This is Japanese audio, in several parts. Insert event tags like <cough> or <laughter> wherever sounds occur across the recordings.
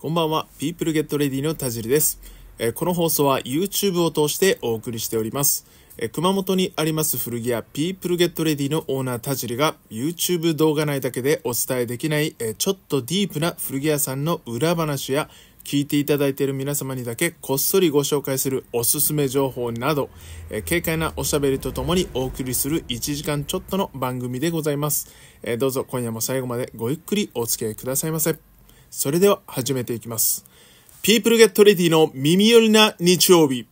こんばんは、People Get Ready の田尻です。えこの放送は YouTube を通してお送りしております。え熊本にあります古着屋 People Get Ready のオーナー田尻が YouTube 動画内だけでお伝えできない、えちょっとディープな古着屋さんの裏話や聞いていただいている皆様にだけこっそりご紹介するおすすめ情報など、え軽快なおしゃべりとともにお送りする1時間ちょっとの番組でございます。えどうぞ今夜も最後までごゆっくりお付き合いくださいませ。それでは始めていきます。People Get Ready の耳寄りな日曜日。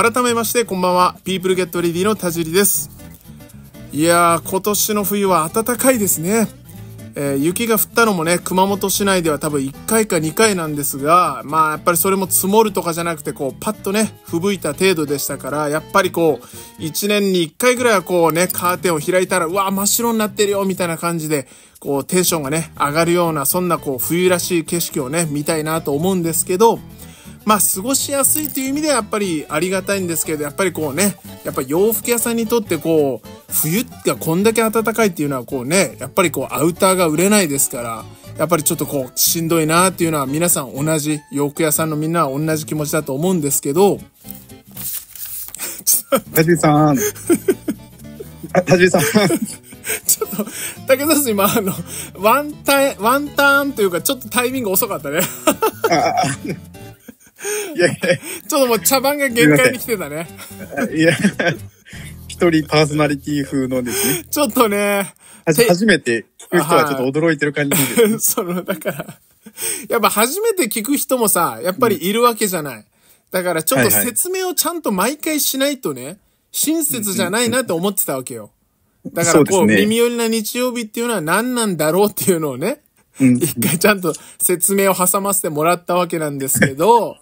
改めましてこんばんはピープルゲットレディの田尻ですいやー今年の冬は暖かいですね、えー、雪が降ったのもね熊本市内では多分1回か2回なんですがまあやっぱりそれも積もるとかじゃなくてこうパッとね吹雪いた程度でしたからやっぱりこう1年に1回ぐらいはこうねカーテンを開いたらうわ真っ白になってるよみたいな感じでこうテンションがね上がるようなそんなこう冬らしい景色をね見たいなと思うんですけどまあ、過ごしやすいという意味ではやっぱりありがたいんですけど、やっぱりこうね、やっぱ洋服屋さんにとってこう、冬がこんだけ暖かいっていうのはこうね、やっぱりこうアウターが売れないですから、やっぱりちょっとこう、しんどいなっていうのは皆さん同じ、洋服屋さんのみんなは同じ気持ちだと思うんですけど、田尻さん。<laughs> 田尻さん。ちょっと、竹田さん今、あの、ワンタイ、ワンターンというか、ちょっとタイミング遅かったね。<laughs> いやいや。ちょっともう茶番が限界に来てたね。いや、一人パーソナリティ風のですね。ちょっとね。初めて聞く人はちょっと驚いてる感じです、<laughs> その、だから、やっぱ初めて聞く人もさ、やっぱりいるわけじゃない。だからちょっと説明をちゃんと毎回しないとね、親切じゃないなって思ってたわけよ。だからこう、耳寄りな日曜日っていうのは何なんだろうっていうのをね、一回ちゃんと説明を挟ませてもらったわけなんですけど、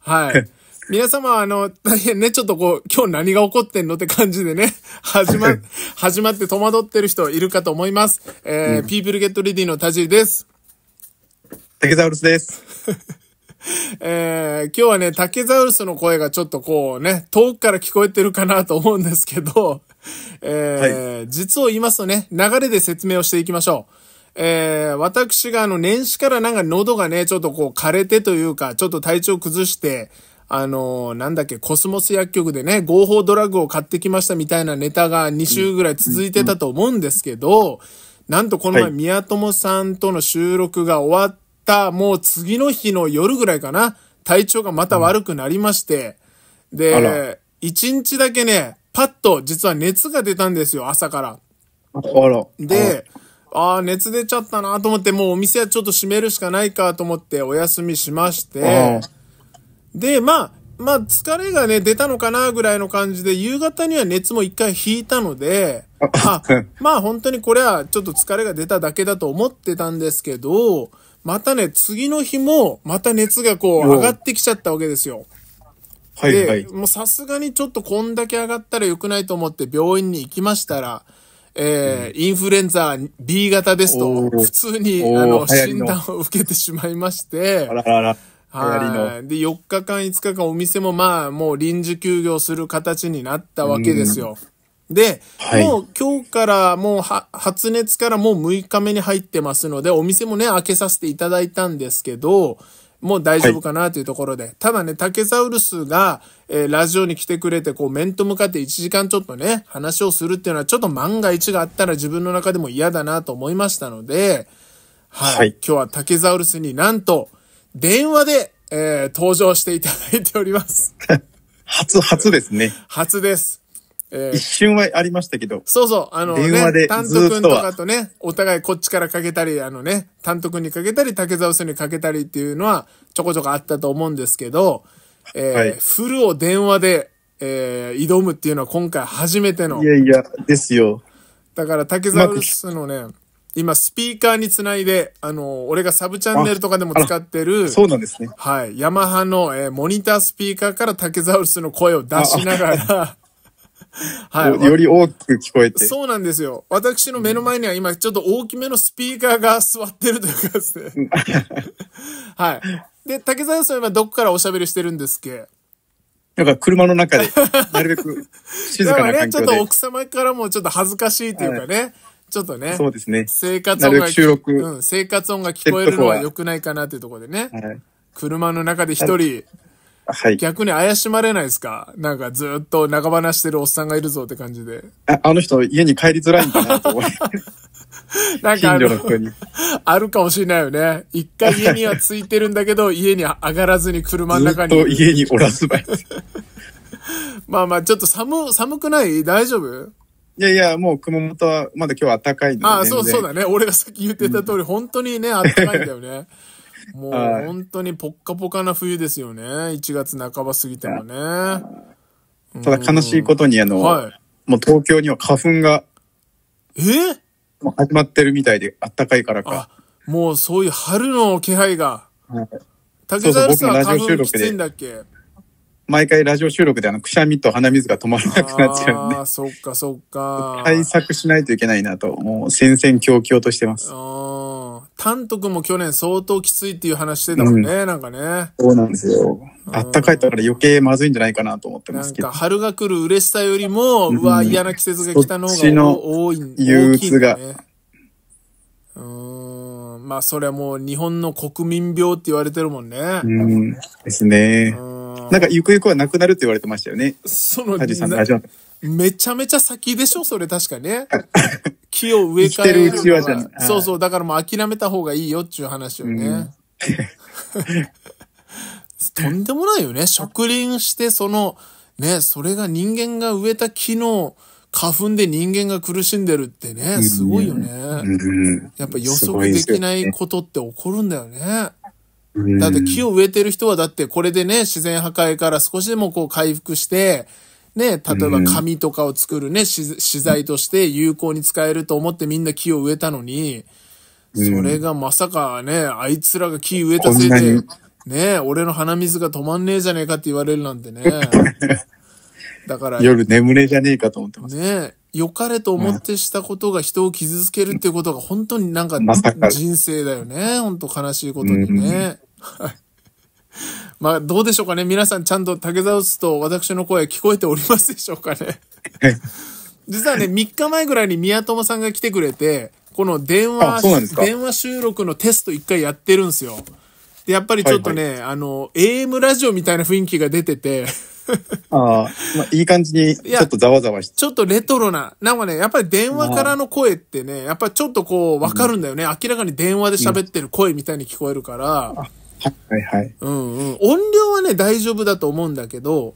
はい。<laughs> 皆様、あの、大 <laughs> 変ね、ちょっとこう、今日何が起こってんのって感じでね、<laughs> 始ま、始まって戸惑ってる人いるかと思います。えー、うん、People Get Ready の田尻です。竹ザウルスです。えー、今日はね、竹ザウルスの声がちょっとこうね、遠くから聞こえてるかなと思うんですけど、えーはい、実を言いますとね、流れで説明をしていきましょう。えー、私があの、年始からなんか喉がね、ちょっとこう枯れてというか、ちょっと体調崩して、あのー、なんだっけ、コスモス薬局でね、合法ドラッグを買ってきましたみたいなネタが2週ぐらい続いてたと思うんですけど、なんとこの前、宮友さんとの収録が終わった、もう次の日の夜ぐらいかな、体調がまた悪くなりまして、で、1日だけね、パッと実は熱が出たんですよ、朝から。で、ああ、熱出ちゃったなと思って、もうお店はちょっと閉めるしかないかと思ってお休みしまして、で、まあ、まあ、疲れがね、出たのかなぐらいの感じで、夕方には熱も一回引いたので、<laughs> あ、まあ本当にこれはちょっと疲れが出ただけだと思ってたんですけど、またね、次の日も、また熱がこう上がってきちゃったわけですよ。はい、はい、もうさすがにちょっとこんだけ上がったら良くないと思って病院に行きましたら、えー、インフルエンザ B 型ですと、普通に、あの、診断を受けてしまいまして、あらあら。はい。で、4日間、5日間お店もまあ、もう臨時休業する形になったわけですよ。で、はい、もう今日からもう発熱からもう6日目に入ってますので、お店もね、開けさせていただいたんですけど、もう大丈夫かなというところで、はい、ただね、竹サウルスが、えー、ラジオに来てくれて、こう、面と向かって1時間ちょっとね、話をするっていうのは、ちょっと万が一があったら自分の中でも嫌だなと思いましたので、はい。はい、今日は竹サウルスになんと、電話で、えー、登場していただいております。<laughs> 初、初ですね。初です。えー、一瞬はありましたけど。そうそう、あの、ね、電話で担当君とかとね、お互いこっちからかけたり、あのね、担当君にかけたり、竹沢さんにかけたりっていうのは、ちょこちょこあったと思うんですけど、えー、はい、フルを電話で、えー、挑むっていうのは今回初めての。いやいや、ですよ。だから竹沢さんのね、今スピーカーにつないで、あの、俺がサブチャンネルとかでも使ってる、そうなんですね。はい。ヤマハの、えー、モニタースピーカーから竹沢ウルの声を出しながら、<laughs> はい。より大きく聞こえて。そうなんですよ。私の目の前には今、ちょっと大きめのスピーカーが座ってるというかですね。はい。で、竹澤さんは今どこからおしゃべりしてるんですっけなんか車の中で、なるべく静かな環境で。ね、ちょっと奥様からもちょっと恥ずかしいというかね。ちょっとね。そうですね。生活音が、収録うん、生活音が聞こえるのは良くないかなというところでね。はい、車の中で一人、はい。逆に怪しまれないですかなんかずっと長話してるおっさんがいるぞって感じで。ああの人、家に帰りづらいんだなと思て。<laughs> なんかあの、あるかもしれないよね。一回家にはついてるんだけど、家に上がらずに車の中に。ずっと家におらずばい。<laughs> まあまあ、ちょっと寒、寒くない大丈夫いやいや、もう熊本はまだ今日暖かいんで。ああ、そうそうだね。俺がさっき言ってた通り、うん、本当にね、暖かいんだよね。もう本当にぽっかぽかな冬ですよね。1月半ば過ぎてもね。ただ悲しいことに、あの、はい、もう東京には花粉が、えもう始まってるみたいで、あったかいからか。もうそういう春の気配が。はい、竹沢さんは花粉きついんだっけ毎回ラジオ収録であの、くしゃみと鼻水が止まらなくなっちゃうんで。ああ、そっかそっか。対策しないといけないなと、もう戦々恐々としてます。ああ。単独も去年相当きついっていう話してたもんね、うん、なんかね。そうなんですよ。あったかいから余計まずいんじゃないかなと思ってますけど。なんか春が来る嬉しさよりも、うわ、嫌な季節が来たのが多い、憂鬱が。うん。まあ、それはもう日本の国民病って言われてるもんね。うん。ですね。なんかゆくゆくはなくなるって言われてましたよね。その、ハジさんの味めちゃめちゃ先でしょそれ確かね。<laughs> 木を植え替える。てるうちはじゃん。そうそう。だからもう諦めた方がいいよっていう話をね。<laughs> とんでもないよね。植林してその、ね、それが人間が植えた木の花粉で人間が苦しんでるってね、すごいよね。やっぱ予測できないことって起こるんだよね。だって木を植えてる人はだってこれでね、自然破壊から少しでもこう回復して、ね、例えば紙とかを作るね、資材として有効に使えると思ってみんな木を植えたのに、それがまさかね、あいつらが木植えたせいで、ね、俺の鼻水が止まんねえじゃねえかって言われるなんてね。<laughs> だから。夜眠れじゃねえかと思ってます。ね良かれと思ってしたことが人を傷つけるってことが本当になんか人生だよね。本当悲しいことにね。<laughs> まあ、どうでしょうかね。皆さんちゃんと竹沢すと私の声聞こえておりますでしょうかね。<laughs> 実はね、3日前ぐらいに宮友さんが来てくれて、この電話、電話収録のテスト1回やってるんですよ。で、やっぱりちょっとね、はいはい、あの、AM ラジオみたいな雰囲気が出ててああ、まあ、いい感じに、ちょっとざわざわして。ちょっとレトロな。なんかね、やっぱり電話からの声ってね、やっぱりちょっとこう、わかるんだよね。明らかに電話で喋ってる声みたいに聞こえるから。はいはい。うんうん。音量はね、大丈夫だと思うんだけど、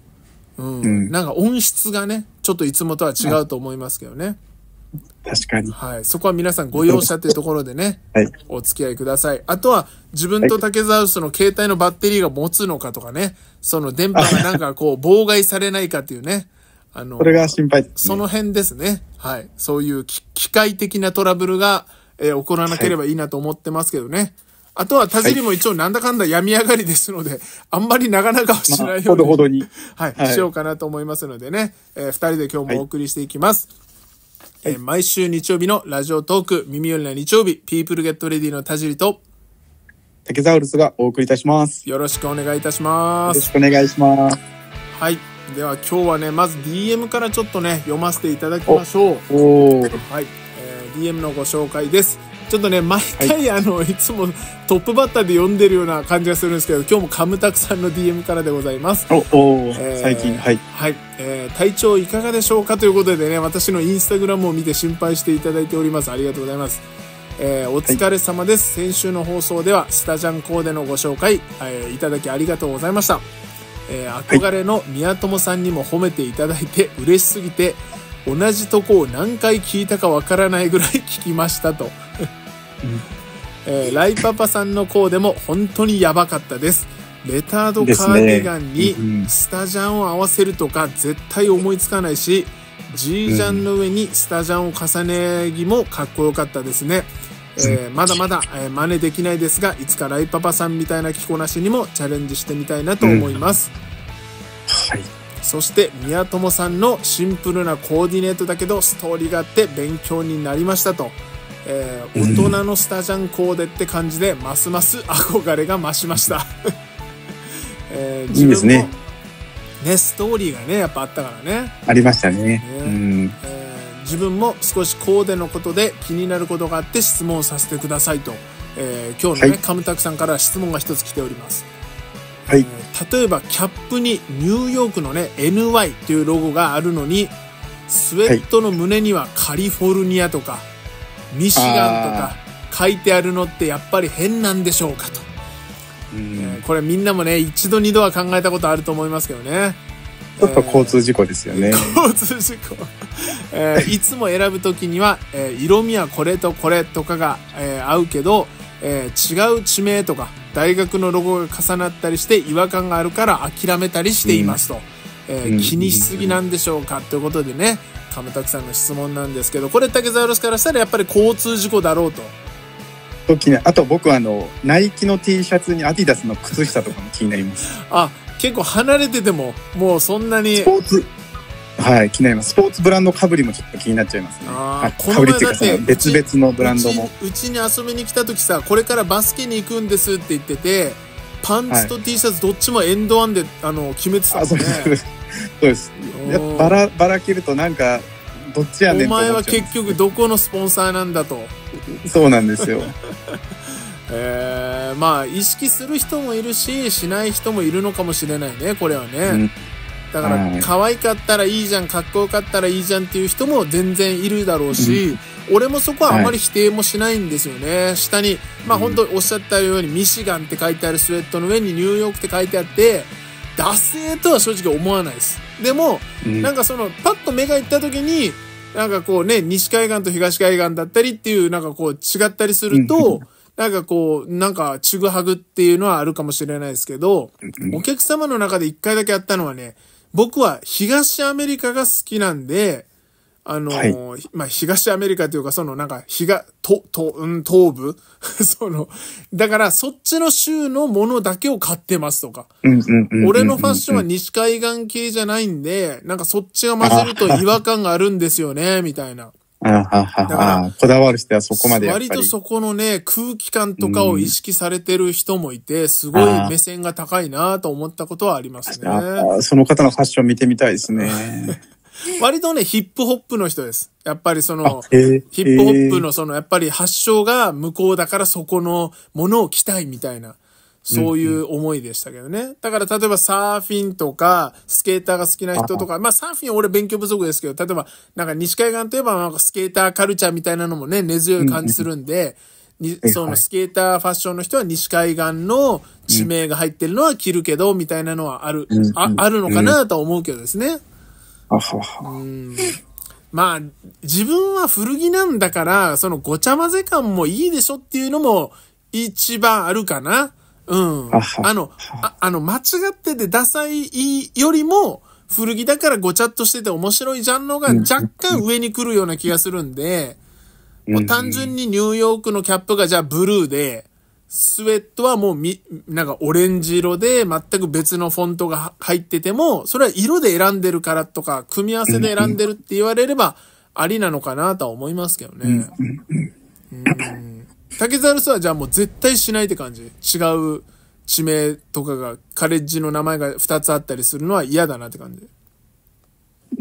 うん。うん、なんか音質がね、ちょっといつもとは違うと思いますけどね。確かに。はい。そこは皆さんご容赦というところでね、はい。お付き合いください。あとは、自分と竹沢その携帯のバッテリーが持つのかとかね、その電波がなんかこう、妨害されないかっていうね。あの、それが心配、ね、その辺ですね。はい。そういう機械的なトラブルが、えー、起こらなければいいなと思ってますけどね。はいあとは田尻も一応なんだかんだ病み上がりですので、あんまり長々はしないように、まあ、ほどほどに、はい、はい、しようかなと思いますのでね、えー、2人で今日もお送りしていきます。はい、えー、毎週日曜日のラジオトーク、耳よりな日曜日、ピープルゲットレディの田尻と、竹ザウルスがお送りいたします。よろしくお願いいたします。よろしくお願いします。はい。では今日はね、まず DM からちょっとね、読ませていただきましょう。はい、えー。DM のご紹介です。ちょっとね毎回、あのいつもトップバッターで呼んでるような感じがするんですけど今日もカムタクさんの DM からでございますおお、えー、最近はい、はいえー、体調いかがでしょうかということでね私のインスタグラムを見て心配していただいておりますありがとうございますえー、お疲れ様です、はい、先週の放送ではスタジャンコーデのご紹介、えー、いただきありがとうございました、えー、憧れの宮友さんにも褒めていただいて嬉しすぎて同じとこを何回聞いたかわからないぐらい聞きましたとえー、ライパパさんのコーデも本当にやばかったです。レタードカーディガンにスタジャンを合わせるとか絶対思いつかないし、G ジャンの上にスタジャンを重ね着もかっこよかったですね。えー、まだまだ、えー、真似できないですが、いつかライパパさんみたいな着こなしにもチャレンジしてみたいなと思います。うん、はい。そして、宮友さんのシンプルなコーディネートだけど、ストーリーがあって勉強になりましたと。えー、大人のスタジャンコーデって感じで、ますます憧れが増しました、<laughs> えー、いいですねねストーリーがねやっぱあったからねありましたね、ね、うん、えー、自分も少しコーデのことで気になることがあって質問させてくださいと、えー、今日のね、はい、カムタクさんから質問が一つ来ておりますはい、例えばキャップにニューヨークのね NY というロゴがあるのにスウェットの胸にはカリフォルニアとか、はいミシガンとか書いてあるのってやっぱり変なんでしょうかと。うん、これみんなもね、一度二度は考えたことあると思いますけどね。ちょっと交通事故ですよね。えー、交通事故、<laughs> えー、いつも選ぶ時には、えー、色味はこれとこれとかが、えー、合うけど、えー、違う地名とか大学のロゴが重なったりして違和感があるから諦めたりしていますと。うん、えー、気にしすぎなんでしょうか、ということでね、タクさんの質問なんですけどこれ竹沢ロスからしたらやっぱり交通事故だろうと。あと僕はあのナイキの T シャツにアディダスの靴下とかも気になります。あ結構離れててももうそんなにスポーツはい気になりますスポーツブランドかぶりもちょっと気になっちゃいますねあ、かぶりっていうか別々のブランドもうちに遊びに来た時さこれからバスケに行くんですって言っててパンツと T シャツどっちもエンドワンで、はい、あの決めてたんですね。そうですバラ、ばら切るとなんかどっちやねんお前は結局どこのスポンサーなんだとそうなんですよ <laughs> えー、まあ意識する人もいるししない人もいるのかもしれないねこれはね、うん、だから、い、可愛かったらいいじゃんかっこよかったらいいじゃんっていう人も全然いるだろうし、うん、俺もそこはあまり否定もしないんですよね、はい、下にまあ本当おっしゃったようにミシガンって書いてあるスウェットの上にニューヨークって書いてあって惰性とは正直思わないです。でも、うん、なんかその、パッと目が行った時に、なんかこうね、西海岸と東海岸だったりっていう、なんかこう違ったりすると、なんかこう、なんか、ちぐはぐっていうのはあるかもしれないですけど、お客様の中で一回だけやったのはね、僕は東アメリカが好きなんで、あの、はい、まあ、東アメリカというか、そのなんか、東、と、と、うん、東部 <laughs> その、だから、そっちの州のものだけを買ってますとか。俺のファッションは西海岸系じゃないんで、なんかそっちが混ぜると違和感があるんですよね、みたいな。だからこだわる人はそこまで割とそこのね、空気感とかを意識されてる人もいて、すごい目線が高いなと思ったことはありますね。その方のファッション見てみたいですね。<laughs> 割とね、ヒップホップの人です。やっぱりその、えー、ヒップホップのその、やっぱり発祥が向こうだからそこのものを着たいみたいな、そういう思いでしたけどね。うんうん、だから例えばサーフィンとか、スケーターが好きな人とか、あまあサーフィン俺勉強不足ですけど、例えばなんか西海岸といえばなんかスケーターカルチャーみたいなのもね、根強い感じするんで、うんうんにそのスケーターファッションの人は西海岸の地名が入ってるのは着るけど、みたいなのはある、ああるのかなとは思うけどですね。はは。まあ、自分は古着なんだから、そのごちゃ混ぜ感もいいでしょっていうのも一番あるかな。うん。あの、ああの、間違っててダサいよりも、古着だからごちゃっとしてて面白いジャンルが若干上に来るような気がするんで、もう単純にニューヨークのキャップがじゃあブルーで、スウェットはもうみ、なんかオレンジ色で全く別のフォントが入ってても、それは色で選んでるからとか、組み合わせで選んでるって言われれば、ありなのかなとは思いますけどね。うん。竹ザルスはじゃあもう絶対しないって感じ。違う地名とかが、カレッジの名前が2つあったりするのは嫌だなって感じ。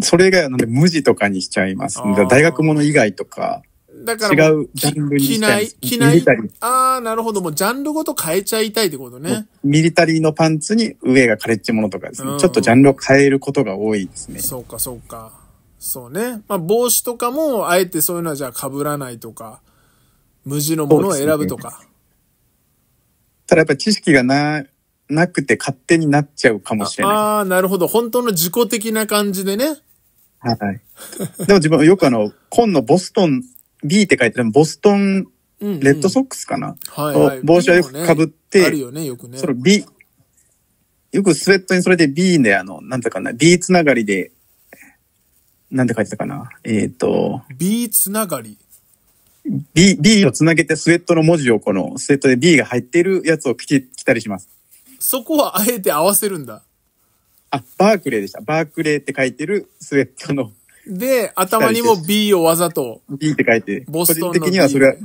それ以外はなんで無地とかにしちゃいます。大学もの以外とか。だから、違うジャンルに着ない、着ない。ああ、なるほど。もうジャンルごと変えちゃいたいってことね。ミリタリーのパンツに上がカレッジものとかですね、うん。ちょっとジャンルを変えることが多いですね。そうか、そうか。そうね。まあ、帽子とかも、あえてそういうのはじゃあ被らないとか、無地のものを選ぶとか。ね、ただやっぱ知識がな、なくて勝手になっちゃうかもしれない。ああ、なるほど。本当の自己的な感じでね。はい。でも自分よくあの、紺のボストン B って書いてるボストン、レッドソックスかな、うんうん、はい、はい、帽子はよく被って、ね、あるよね、よくね。その B、よくスウェットにそれで B で、あの、なんてかな、B つながりで、なんて書いてたかなえっ、ー、と。B つながり ?B、B をつなげてスウェットの文字をこの、スウェットで B が入ってるやつを着て、着たりします。そこはあえて合わせるんだ。あ、バークレーでした。バークレーって書いてるスウェットので、頭にも B をわざと。B って書いて。ボストン個人的にはそれは、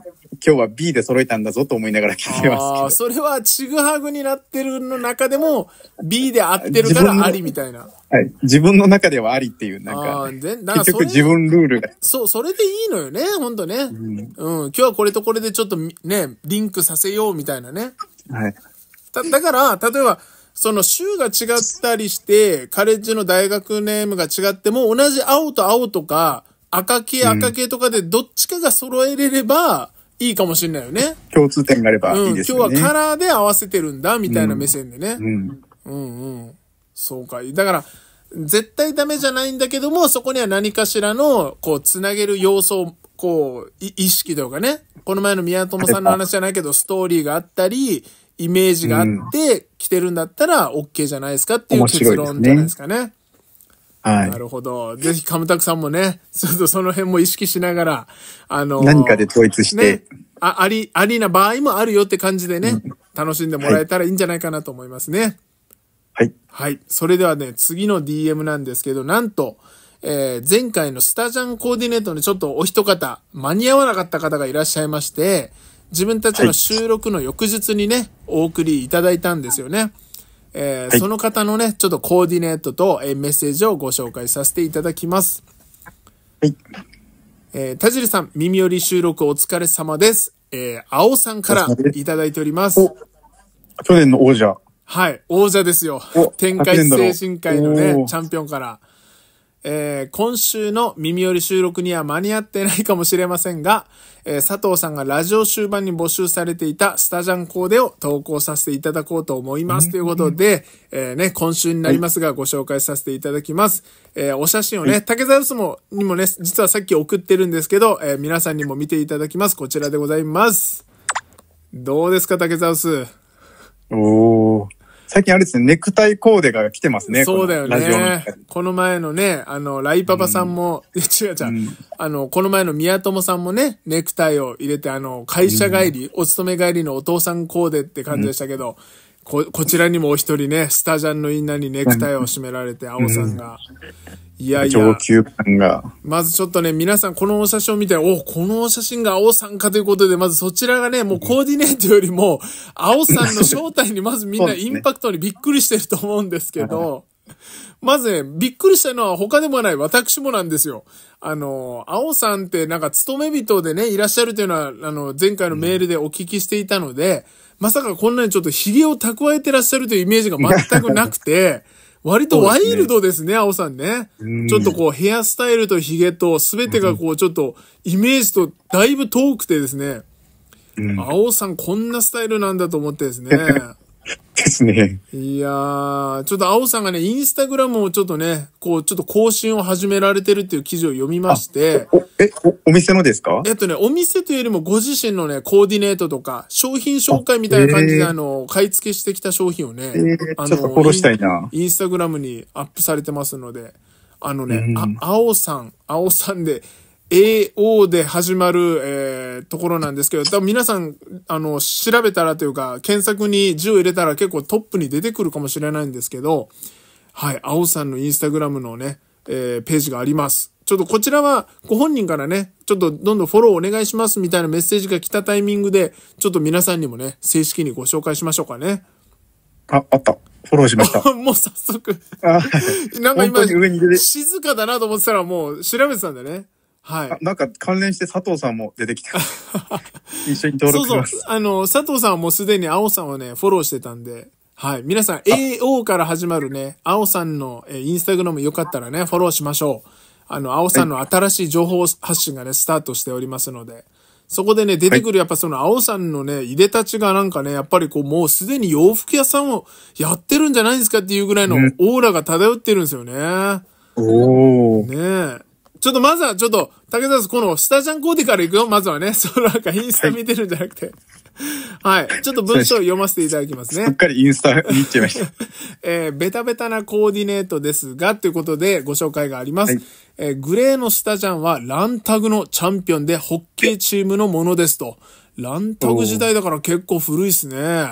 今日は B で揃えたんだぞと思いながら聞いてますけど。あそれはちぐはぐになってるの中でも B で合ってるからありみたいな。はい。自分の中ではありっていう、なんか。あなんか結局自分ルールが。そう、それでいいのよね、ほんとね、うん。うん。今日はこれとこれでちょっとね、リンクさせようみたいなね。はい。だだから、例えば、その州が違ったりして、カレッジの大学ネームが違っても、同じ青と青とか、赤系赤系とかでどっちかが揃えれれば、いいかもしれないよね。共通点があればいいですね、うん。今日はカラーで合わせてるんだ、みたいな目線でね。うん。うん、うん、そうか。だから、絶対ダメじゃないんだけども、そこには何かしらの、こう、つなげる要素を、こう、意識とかね。この前の宮友さんの話じゃないけど、ストーリーがあったり、イメージがあって来てるんだったら OK じゃないですかっていう結論じゃないですかね。はい。なるほど。ぜひ、カムタクさんもね、ちょっとその辺も意識しながら、あの何かで統一して、ね、あ、あり、ありな場合もあるよって感じでね、うん、楽しんでもらえたらいいんじゃないかなと思いますね。はい。はい。それではね、次の DM なんですけど、なんと、えー、前回のスタジャンコーディネートにちょっとお一方、間に合わなかった方がいらっしゃいまして、自分たちの収録の翌日にね、お送りいただいたんですよね。えーその方のね、ちょっとコーディネートと、えー、メッセージをご紹介させていただきます。はい。えー、田尻さん、耳寄り収録お疲れ様です。えー、青さんからいただいております。去年の王者。はい、王者ですよ。天界精神科医のね、チャンピオンから。えー、今週の耳寄り収録には間に合ってないかもしれませんが、えー、佐藤さんがラジオ終盤に募集されていたスタジャンコーデを投稿させていただこうと思います。ということで、えね、今週になりますがご紹介させていただきます。えお写真をね、竹沢相撲にもね、実はさっき送ってるんですけど、え皆さんにも見ていただきます。こちらでございます。どうですか、竹沢ス。おー。最近あれですね、ネクタイコーデが来てますね。そうだよね。のこの前のね、あの、ライパパさんも、うん、違う違う、うん、あの、この前の宮友さんもね、ネクタイを入れて、あの、会社帰り、うん、お勤め帰りのお父さんコーデって感じでしたけど、こ、こちらにもお一人ね、スタジャンのインナーにネクタイを締められて、青さんが。いやいや。上級感が。まずちょっとね、皆さんこのお写真を見て、お、このお写真が青さんかということで、まずそちらがね、もうコーディネートよりも、青さんの正体にまずみんなインパクトにびっくりしてると思うんですけど、まずね、びっくりしたのは他でもない私もなんですよ。あの、青さんってなんか勤め人でね、いらっしゃるというのは、あの、前回のメールでお聞きしていたので、まさかこんなにちょっと髭を蓄えてらっしゃるというイメージが全くなくて、<laughs> 割とワイルドですね、青、ね、さんね、ちょっとこう、ヘアスタイルとヒゲと、すべてがこう、ちょっと、イメージとだいぶ遠くてですね、青、うん、さんこんなスタイルなんだと思ってですね。<laughs> ですね。いやー、ちょっと青さんがね、インスタグラムをちょっとね、こう、ちょっと更新を始められてるっていう記事を読みまして。えお、お店のですかえっとね、お店というよりもご自身のね、コーディネートとか、商品紹介みたいな感じで、あえー、あの、買い付けしてきた商品をね、えー、あの、フォローしたいなイン。インスタグラムにアップされてますので、あのね、うん、あ、青さん、青さんで、AO で始まる、えー、ところなんですけど、多分皆さん、あの、調べたらというか、検索に10入れたら結構トップに出てくるかもしれないんですけど、はい、青さんのインスタグラムのね、えー、ページがあります。ちょっとこちらはご本人からね、ちょっとどんどんフォローお願いしますみたいなメッセージが来たタイミングで、ちょっと皆さんにもね、正式にご紹介しましょうかね。あ、あった。フォローしました。<laughs> もう早速なんか今、静かだなと思ってたらもう調べてたんだね。はい。なんか関連して佐藤さんも出てきて、<laughs> 一緒に登録します。そうそう。あの、佐藤さんはもうすでに青さんをね、フォローしてたんで、はい。皆さん、AO から始まるね、青さんの、えインスタグラムよかったらね、フォローしましょう。あの、青さんの新しい情報発信がね、スタートしておりますので、そこでね、出てくるやっぱその青さんのね、いでたちがなんかね、やっぱりこう、もうすでに洋服屋さんをやってるんじゃないですかっていうぐらいのオーラが漂ってるんですよね。おお。ねえ。ちょっとまずはちょっと、竹田さん、このスタジャンコーデから行くよ、まずはね。そのなんかインスタ見てるんじゃなくて。はい、ちょっと文章を読ませていただきますね。すっかりインスタ見ちゃいました。<laughs> えー、ベタベタなコーディネートですが、ということでご紹介があります。はい、えー、グレーのスタジャンはランタグのチャンピオンでホッケーチームのものですと。ランタグ時代だから結構古いっすね。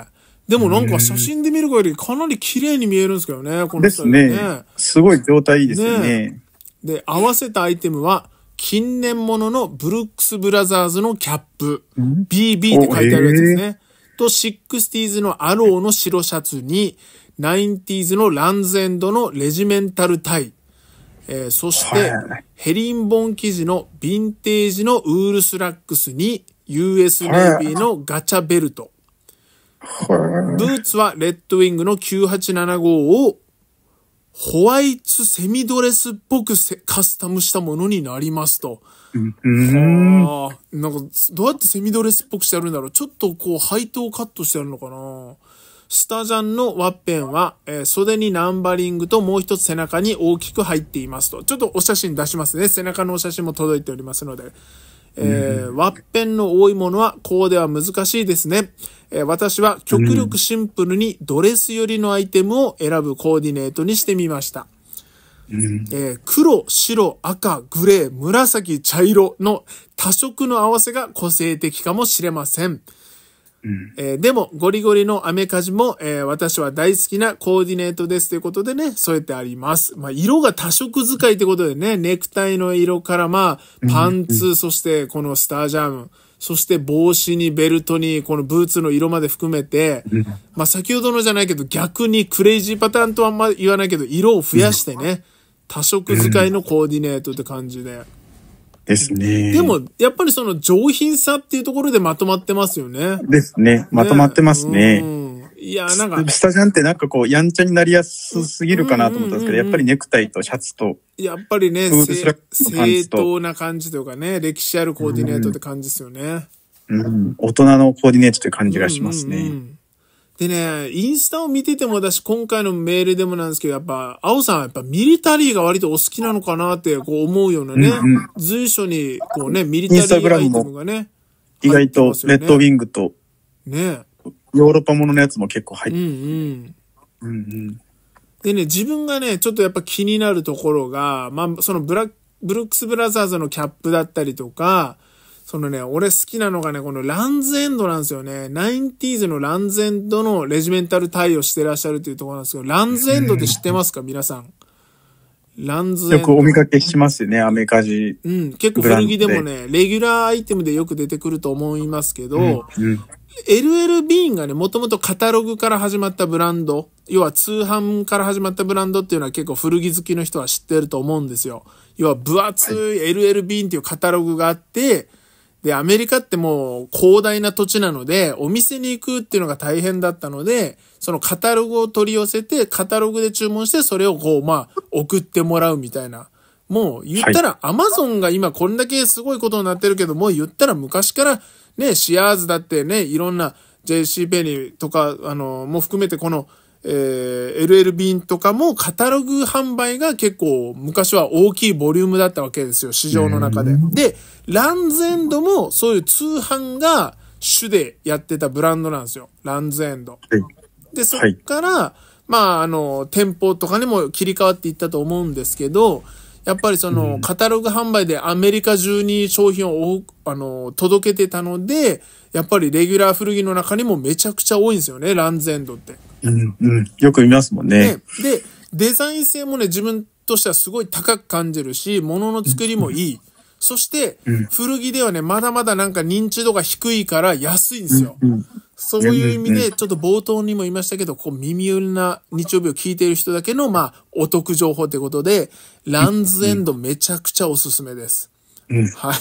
でもなんか写真で見る限りかなり綺麗に見えるんですけどね、この人ね。ですね。すごい状態いいですよね。ねで、合わせたアイテムは、近年もののブルックス・ブラザーズのキャップ、BB って書いてあるやつですね。と、60s のアローの白シャツに、90s のランズエンドのレジメンタルタイ。えー、そして、ヘリンボン生地のヴィンテージのウールスラックスに、US ネイビーのガチャベルト。ブーツはレッドウィングの9875をホワイトセミドレスっぽくカスタムしたものになりますと。うん、あ、なんか、どうやってセミドレスっぽくしてあるんだろうちょっとこう、配当カットしてあるのかなスタジャンのワッペンは、えー、袖にナンバリングともう一つ背中に大きく入っていますと。ちょっとお写真出しますね。背中のお写真も届いておりますので。えー、ワッペンの多いものはこうでは難しいですね。えー、私は極力シンプルにドレス寄りのアイテムを選ぶコーディネートにしてみました。うん、えー、黒、白、赤、グレー、紫、茶色の多色の合わせが個性的かもしれません。うん、えー、でも、ゴリゴリのアメカジも、えー、私は大好きなコーディネートですということでね、添えてあります。まあ、色が多色使いってことでね、ネクタイの色から、まあ、パンツ、うん、そしてこのスタージャム、そして帽子にベルトに、このブーツの色まで含めて、うん、まあ、先ほどのじゃないけど、逆にクレイジーパターンとはあんま言わないけど、色を増やしてね、多色使いのコーディネートって感じで。ですね。でも、やっぱりその上品さっていうところでまとまってますよね。ですね。まとまってますね。ねいや、なんか。スタジャンってなんかこう、やんちゃになりやすすぎるかなと思ったんですけど、やっぱりネクタイとシャツと。やっぱりね、正当な感じというかね、歴史あるコーディネートって感じですよね。うん、うん、大人のコーディネートという感じがしますね。うんうんうんでね、インスタを見ててもだし、今回のメールでもなんですけど、やっぱ、青さんはやっぱミリタリーが割とお好きなのかなってこう思うようなね、うんうん、随所にこうね、ミリタリーアイテムがね、意外と、レッドウィングと、ね、ヨーロッパもののやつも結構入ってうんうん。うんうんでね、自分がね、ちょっとやっぱ気になるところが、まあ、そのブラブルックスブラザーズのキャップだったりとか、そのね、俺好きなのがね、このランズエンドなんですよね。ナインティーズのランズエンドのレジメンタル対応してらっしゃるというところなんですけど、ランズエンドって知ってますか、皆さん。ランズエンド。よくお見かけしますよね、アメリカ人。うん、結構古着でもね、レギュラーアイテムでよく出てくると思いますけど、うんうん LL b がね、もともとカタログから始まったブランド、要は通販から始まったブランドっていうのは結構古着好きの人は知ってると思うんですよ。要は分厚い LL ビーンっていうカタログがあって、で、アメリカってもう広大な土地なので、お店に行くっていうのが大変だったので、そのカタログを取り寄せて、カタログで注文して、それをこう、まあ、送ってもらうみたいな。もう言ったら、アマゾンが今こんだけすごいことになってるけど、もう言ったら昔からね、シアーズだってね、いろんな JC ペとか、あの、も含めてこの、えー、LL 便とかもカタログ販売が結構昔は大きいボリュームだったわけですよ、市場の中で。で、ランズエンドもそういう通販が主でやってたブランドなんですよ、ランズエンド。で、そっから、はい、まあ、あの、店舗とかにも切り替わっていったと思うんですけど、やっぱりその、カタログ販売でアメリカ中に商品を、あの、届けてたので、やっぱりレギュラー古着の中にもめちゃくちゃ多いんですよね、ランズエンドって。うんうん。よく見ますもんね。で、デザイン性もね、自分としてはすごい高く感じるし、物の作りもいい。そして、古着ではね、まだまだなんか認知度が低いから安いんですよ。そういう意味で、ちょっと冒頭にも言いましたけど、こう耳寄りな日曜日を聞いている人だけの、まあ、お得情報ってことで、ランズエンドめちゃくちゃおすすめです。はい。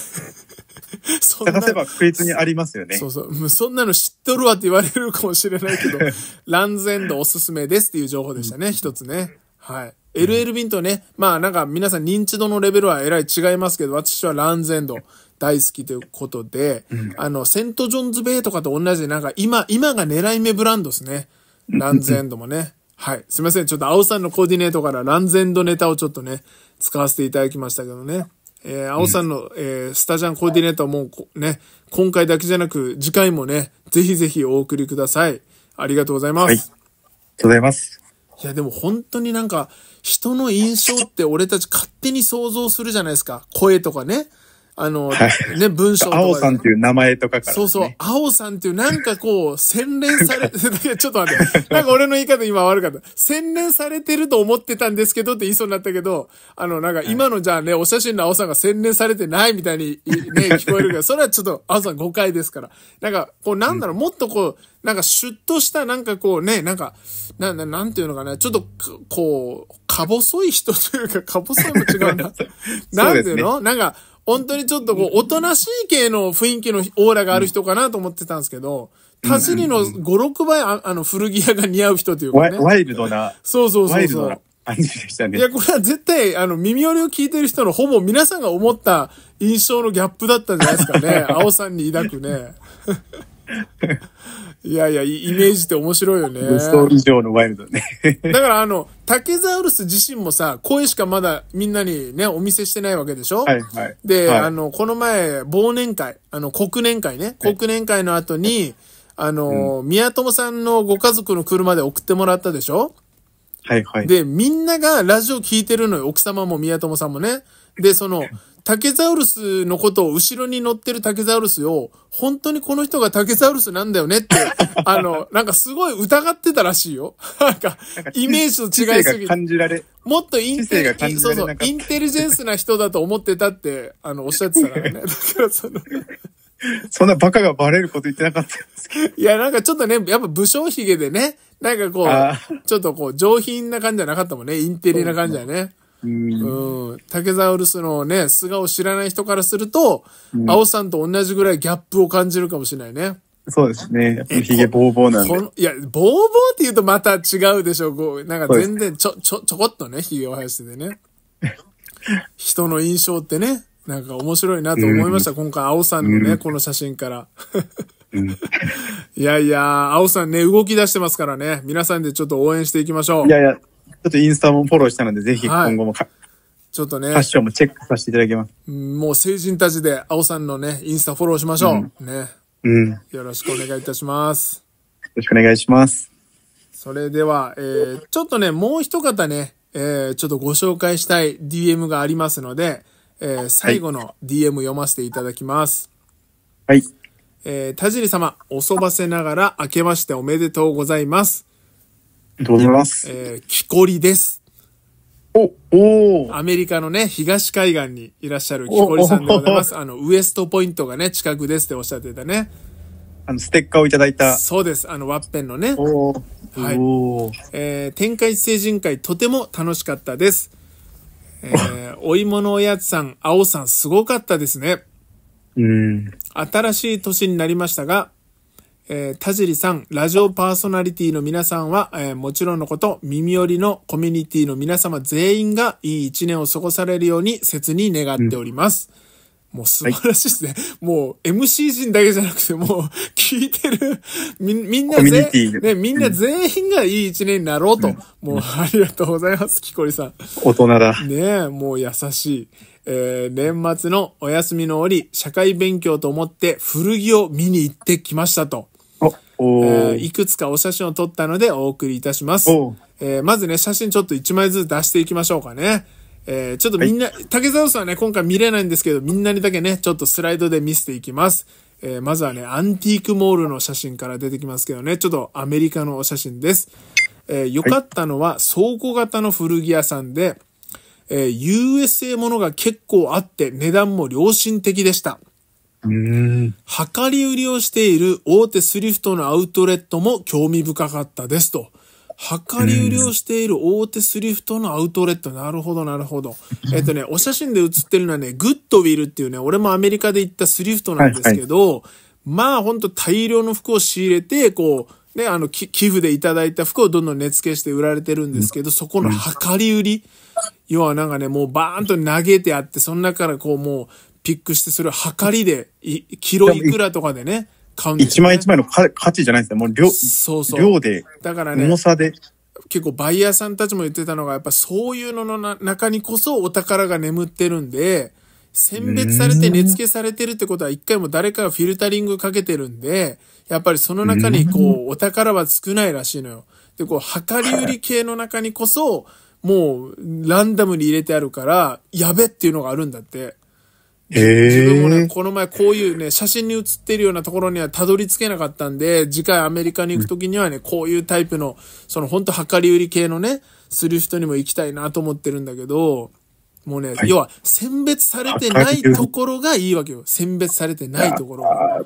そんな探せば確実にありますよね。そうそう。そんなの知っとるわって言われるかもしれないけど、<laughs> ランゼンドおすすめですっていう情報でしたね、一、つね。はい。LL 便とね、まあなんか皆さん認知度のレベルはえらい違いますけど、私はランゼンド大好きということで、うん、あの、セントジョンズベイとかと同じで、なんか今、今が狙い目ブランドですね。ランゼンドもね。はい。すいません。ちょっと青さんのコーディネートからランゼンドネタをちょっとね、使わせていただきましたけどね。えー、青さんの、えー、スタジャンコーディネートもね、今回だけじゃなく、次回もね、ぜひぜひお送りください。ありがとうございます。はい、ありがとうございます。いや、でも本当になんか、人の印象って俺たち勝手に想像するじゃないですか。声とかね。あの、はい、ね、文章とか。青さんっていう名前とかから、ね、そうそう、青さんっていうなんかこう、洗練されて、ちょっと待って、<laughs> なんか俺の言い方今悪かった。洗練されてると思ってたんですけどって言いそうになったけど、あの、なんか今のじゃあね、お写真の青さんが洗練されてないみたいにね、<laughs> 聞こえるけど、それはちょっと青さん誤解ですから。なんか、こう、なんだろう、もっとこう、なんかシュッとした、なんかこうね、なんか、な、ななんていうのかな、ちょっと、こう、か細い人というか、か細いも違うな。<laughs> なんていうの、ね、なんか、本当にちょっとこう、おとなしい系の雰囲気のオーラがある人かなと思ってたんですけど、すりの5、6倍あ、あの、古着屋が似合う人というか、ね、ワイルドな。そうそうそうそう。感じでしたね。いや、これは絶対、あの、耳寄りを聞いてる人のほぼ皆さんが思った印象のギャップだったんじゃないですかね。<laughs> 青さんに抱くね。<laughs> いやいや、イメージって面白いよね。ストーリー上のワイルドね。だからあの、竹ザウルス自身もさ、声しかまだみんなにね、お見せしてないわけでしょはいはい。で、はい、あの、この前、忘年会、あの、国年会ね、国年会の後に、あの、うん、宮友さんのご家族の車で送ってもらったでしょはいはい。で、みんながラジオ聞いてるのよ、奥様も宮友さんもね。で、その、タケザウルスのことを後ろに乗ってるタケザウルスを、本当にこの人がタケザウルスなんだよねって、<laughs> あの、なんかすごい疑ってたらしいよ。なんか、イメージと違いすぎもっとインテリ、そうそう、インテリジェンスな人だと思ってたって、あの、おっしゃってたからね。<laughs> だからそのそんなバカがバレること言ってなかったんですけど。いや、なんかちょっとね、やっぱ武将髭でね、なんかこう、ちょっとこう、上品な感じじゃなかったもんね。インテリな感じだね。うん、うん、竹ザウルスのね、素顔知らない人からすると、うん、青さんと同じぐらいギャップを感じるかもしれないね。そうですね。ヒゲボーボーなんで。いや、ボーボーって言うとまた違うでしょ。こう、なんか全然ちょ、ちょ、ちょこっとね、ひげを生やしててね。<laughs> 人の印象ってね、なんか面白いなと思いました。うん、今回、青さんのね、うん、この写真から。<laughs> いやいや、青さんね、動き出してますからね。皆さんでちょっと応援していきましょう。いやいや、ちょっとインスタもフォローしたので、ぜひ今後もか、はいちょっとね。ファッションもチェックさせていただきます。もう成人たちで、青さんのね、インスタフォローしましょう。うん、ね。うん。よろしくお願いいたします。よろしくお願いします。それでは、えー、ちょっとね、もう一方ね、えー、ちょっとご紹介したい DM がありますので、えー、最後の DM 読ませていただきます。はい。えー、田尻様、おそばせながら明けましておめでとうございます。りがとうございます。えー、木こりです。お、おアメリカのね、東海岸にいらっしゃる木こりさんでございます。あの、ウエストポイントがね、近くですっておっしゃってたね。あの、ステッカーをいただいた。そうです。あの、ワッペンのね。おはい。えー、天下一成人会、とても楽しかったです。えー、お芋のおやつさん、青さん、すごかったですね。うん。新しい年になりましたが、えー、田尻さん、ラジオパーソナリティの皆さんは、えー、もちろんのこと、耳寄りのコミュニティの皆様全員がいい一年を過ごされるように切に願っております。うん、もう素晴らしいですね。はい、もう MC 人だけじゃなくて、もう聞いてる、み、みんな全員、ね、みんな全員がいい一年になろうと。うん、もうありがとうございます、木こりさん。大人だ。ねえ、もう優しい。えー、年末のお休みの折、社会勉強と思って古着を見に行ってきましたと。えー、いくつかお写真を撮ったのでお送りいたします。えー、まずね、写真ちょっと1枚ずつ出していきましょうかね。えー、ちょっとみんな、はい、竹澤さんはね、今回見れないんですけど、みんなにだけね、ちょっとスライドで見せていきます。えー、まずはね、アンティークモールの写真から出てきますけどね、ちょっとアメリカのお写真です。え良、かったのは倉庫型の古着屋さんで、え USA ものが結構あって値段も良心的でした。量り売りをしている大手スリフトのアウトレットも興味深かったですと。量り売りをしている大手スリフトのアウトレット。なるほど、なるほど。えっとね、お写真で写ってるのはね、グッドウィルっていうね、俺もアメリカで行ったスリフトなんですけど、はいはい、まあほんと大量の服を仕入れて、こう、ね、あの、寄付でいただいた服をどんどん値付けして売られてるんですけど、そこの量り売り。要はなんかね、もうバーンと投げてあって、その中からこうもう、ピックして、それをはかりで、い、キロいくらとかでね、買うんです一よ、ね。枚一枚の価値じゃないんですね。もう量、そうそう。量で、だからね重、さで。結構バイヤーさんたちも言ってたのが、やっぱそういうののな中にこそお宝が眠ってるんで、選別されて値付けされてるってことは一回も誰かがフィルタリングかけてるんで、やっぱりその中にこう、お宝は少ないらしいのよ。で、こう、量り売り系の中にこそ、もう、ランダムに入れてあるから、やべっていうのがあるんだって。自分もね、この前こういうね、写真に写ってるようなところにはたどり着けなかったんで、次回アメリカに行くときにはね、こういうタイプの、その本当量り売り系のね、スリフトにも行きたいなと思ってるんだけど、もうね、はい、要は選別されてないところがいいわけよ。選別されてないところが。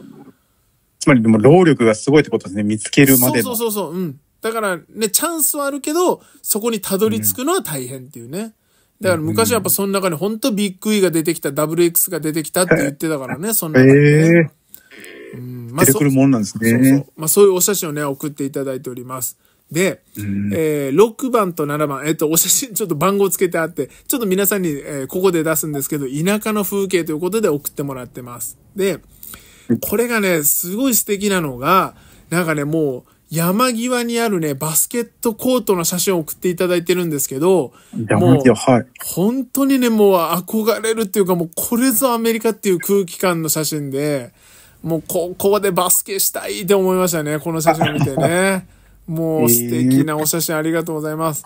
つまりでも労力がすごいってことですね。見つけるまでの。そうそうそうそう。うん。だからね、チャンスはあるけど、そこにたどり着くのは大変っていうね。うんだから昔はやっぱその中に本当ビッグ E が出てきた、ダブル x が出てきたって言ってたからね、そんな、ね。えー。うん、まあ、出てくるもんなんですね。そうそう。まあそういうお写真をね、送っていただいております。で、うん、えー、6番と7番、えっ、ー、と、お写真、ちょっと番号つけてあって、ちょっと皆さんに、えー、ここで出すんですけど、田舎の風景ということで送ってもらってます。で、これがね、すごい素敵なのが、なんかね、もう、山際にあるね、バスケットコートの写真を送っていただいてるんですけど、はい、本当にね、もう憧れるっていうか、もうこれぞアメリカっていう空気感の写真で、もうここでバスケしたいって思いましたね、この写真見てね。<laughs> もう素敵なお写真ありがとうございます。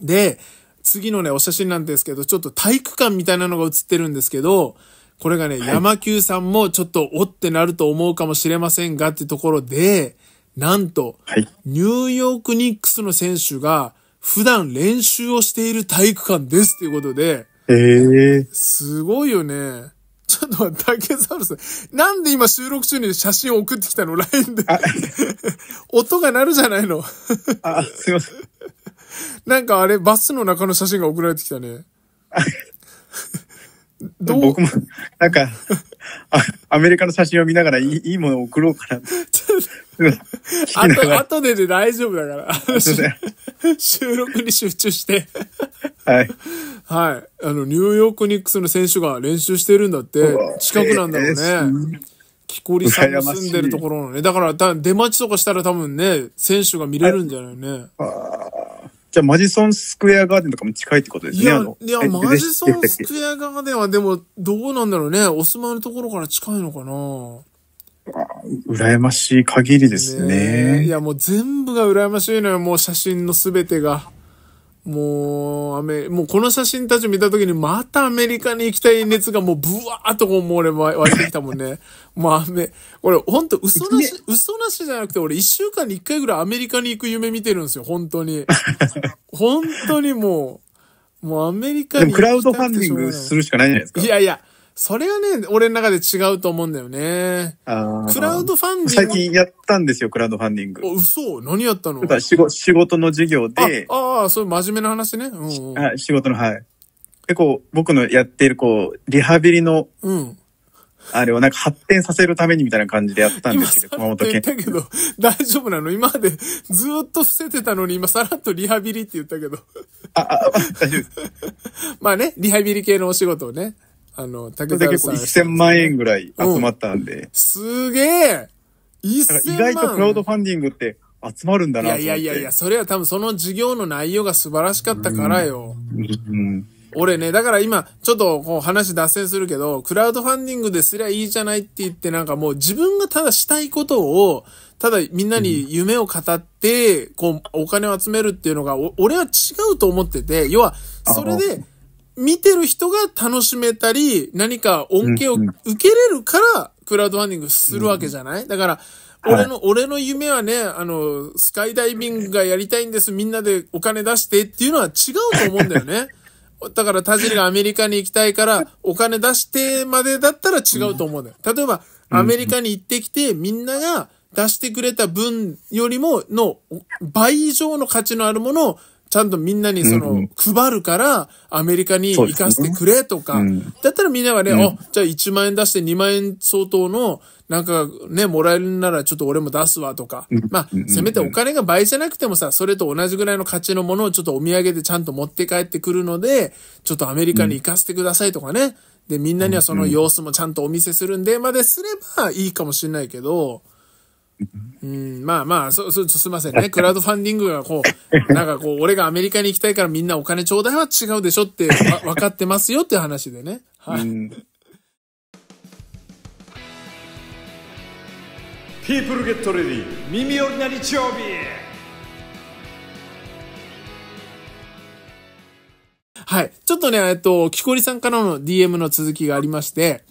で、次のね、お写真なんですけど、ちょっと体育館みたいなのが写ってるんですけど、これがね、はい、山久さんもちょっとおってなると思うかもしれませんがってところで、なんと、はい、ニューヨークニックスの選手が普段練習をしている体育館ですということで、えー、すごいよね。ちょっと待って、竹沢さん。なんで今収録中に写真を送ってきたの ?LINE で。音が鳴るじゃないの。あ、すいません。なんかあれ、バスの中の写真が送られてきたね。どう僕も、なんか、アメリカの写真を見ながらいいいいものを送ろうかな。<laughs> あと、あとでで大丈夫だから。収録に集中して。はい。はい。あの、ニューヨークニックスの選手が練習してるんだって、近くなんだろうね。えー、木こりさんが住んでるところのね。だから、だ出待ちとかしたら多分ね、選手が見れるんじゃないね。じゃあマジソンスクエアガーデンとかも近いってことですね。いや、いやマジソンスクエアガーデンはでもどうなんだろうね。お住まいのところから近いのかな羨ましい限りですね。いや、もう全部が羨ましいのよ、もう写真のすべてが。もう、アメ、もうこの写真たち見たときに、またアメリカに行きたい熱がもうブワーっとこう、もう俺湧いてきたもんね。もうアメ、俺ほんと嘘なし、嘘なしじゃなくて、俺一週間に一回ぐらいアメリカに行く夢見てるんですよ、本当に。本当にもう、もうアメリカに行きたくい。でもクラウドファンディングするしかないじゃないですか。いやいや、それはね、俺の中で違うと思うんだよね。クラウドファンディング。最近やったんですよ、クラウドファンディング。嘘何やったの仕事の授業で。ああ、そういう真面目な話ね。うん、うん、仕事の、はい。結構、僕のやっている、こう、リハビリの、うん。あれをなんか発展させるためにみたいな感じでやったんですけど、熊本県。言ったけど、大丈夫なの今までずっと伏せてたのに、今さらっとリハビリって言ったけど。あ、あ、大丈夫 <laughs> まあね、リハビリ系のお仕事をね。あの、竹田さん。結構1000万円ぐらい集まったんで。うん、すげえ !1000 万意外とクラウドファンディングって集まるんだなと思って。いやいやいや、それは多分その授業の内容が素晴らしかったからよ。うん、うん俺ね、だから今、ちょっとこう話脱線するけど、クラウドファンディングですりゃいいじゃないって言ってなんかもう自分がただしたいことを、ただみんなに夢を語って、こうお金を集めるっていうのが、俺は違うと思ってて、要は、それで見てる人が楽しめたり、何か恩恵を受けれるから、クラウドファンディングするわけじゃないだから、俺の、はい、俺の夢はね、あの、スカイダイビングがやりたいんです、みんなでお金出してっていうのは違うと思うんだよね。<laughs> だから、田尻がアメリカに行きたいから、お金出してまでだったら違うと思うんだよ。例えば、アメリカに行ってきて、みんなが出してくれた分よりも、の、倍以上の価値のあるものを、ちゃんとみんなにその、配るから、アメリカに行かせてくれとか、だったらみんながね、お、じゃあ1万円出して2万円相当の、なんかね、もらえるならちょっと俺も出すわとか、まあ、せめてお金が倍じゃなくてもさ、それと同じぐらいの価値のものをちょっとお土産でちゃんと持って帰ってくるので、ちょっとアメリカに行かせてくださいとかね、で、みんなにはその様子もちゃんとお見せするんで、まですればいいかもしれないけど、うん、まあまあ、そ、そ、すみませんね。クラウドファンディングがこう、<laughs> なんかこう、俺がアメリカに行きたいからみんなお金ちょうだいは違うでしょって、わ、分 <laughs> かってますよって話でね。はい。ピープルゲットレディ耳寄りな日曜日はい。ちょっとね、えっと、木こりさんからの DM の続きがありまして、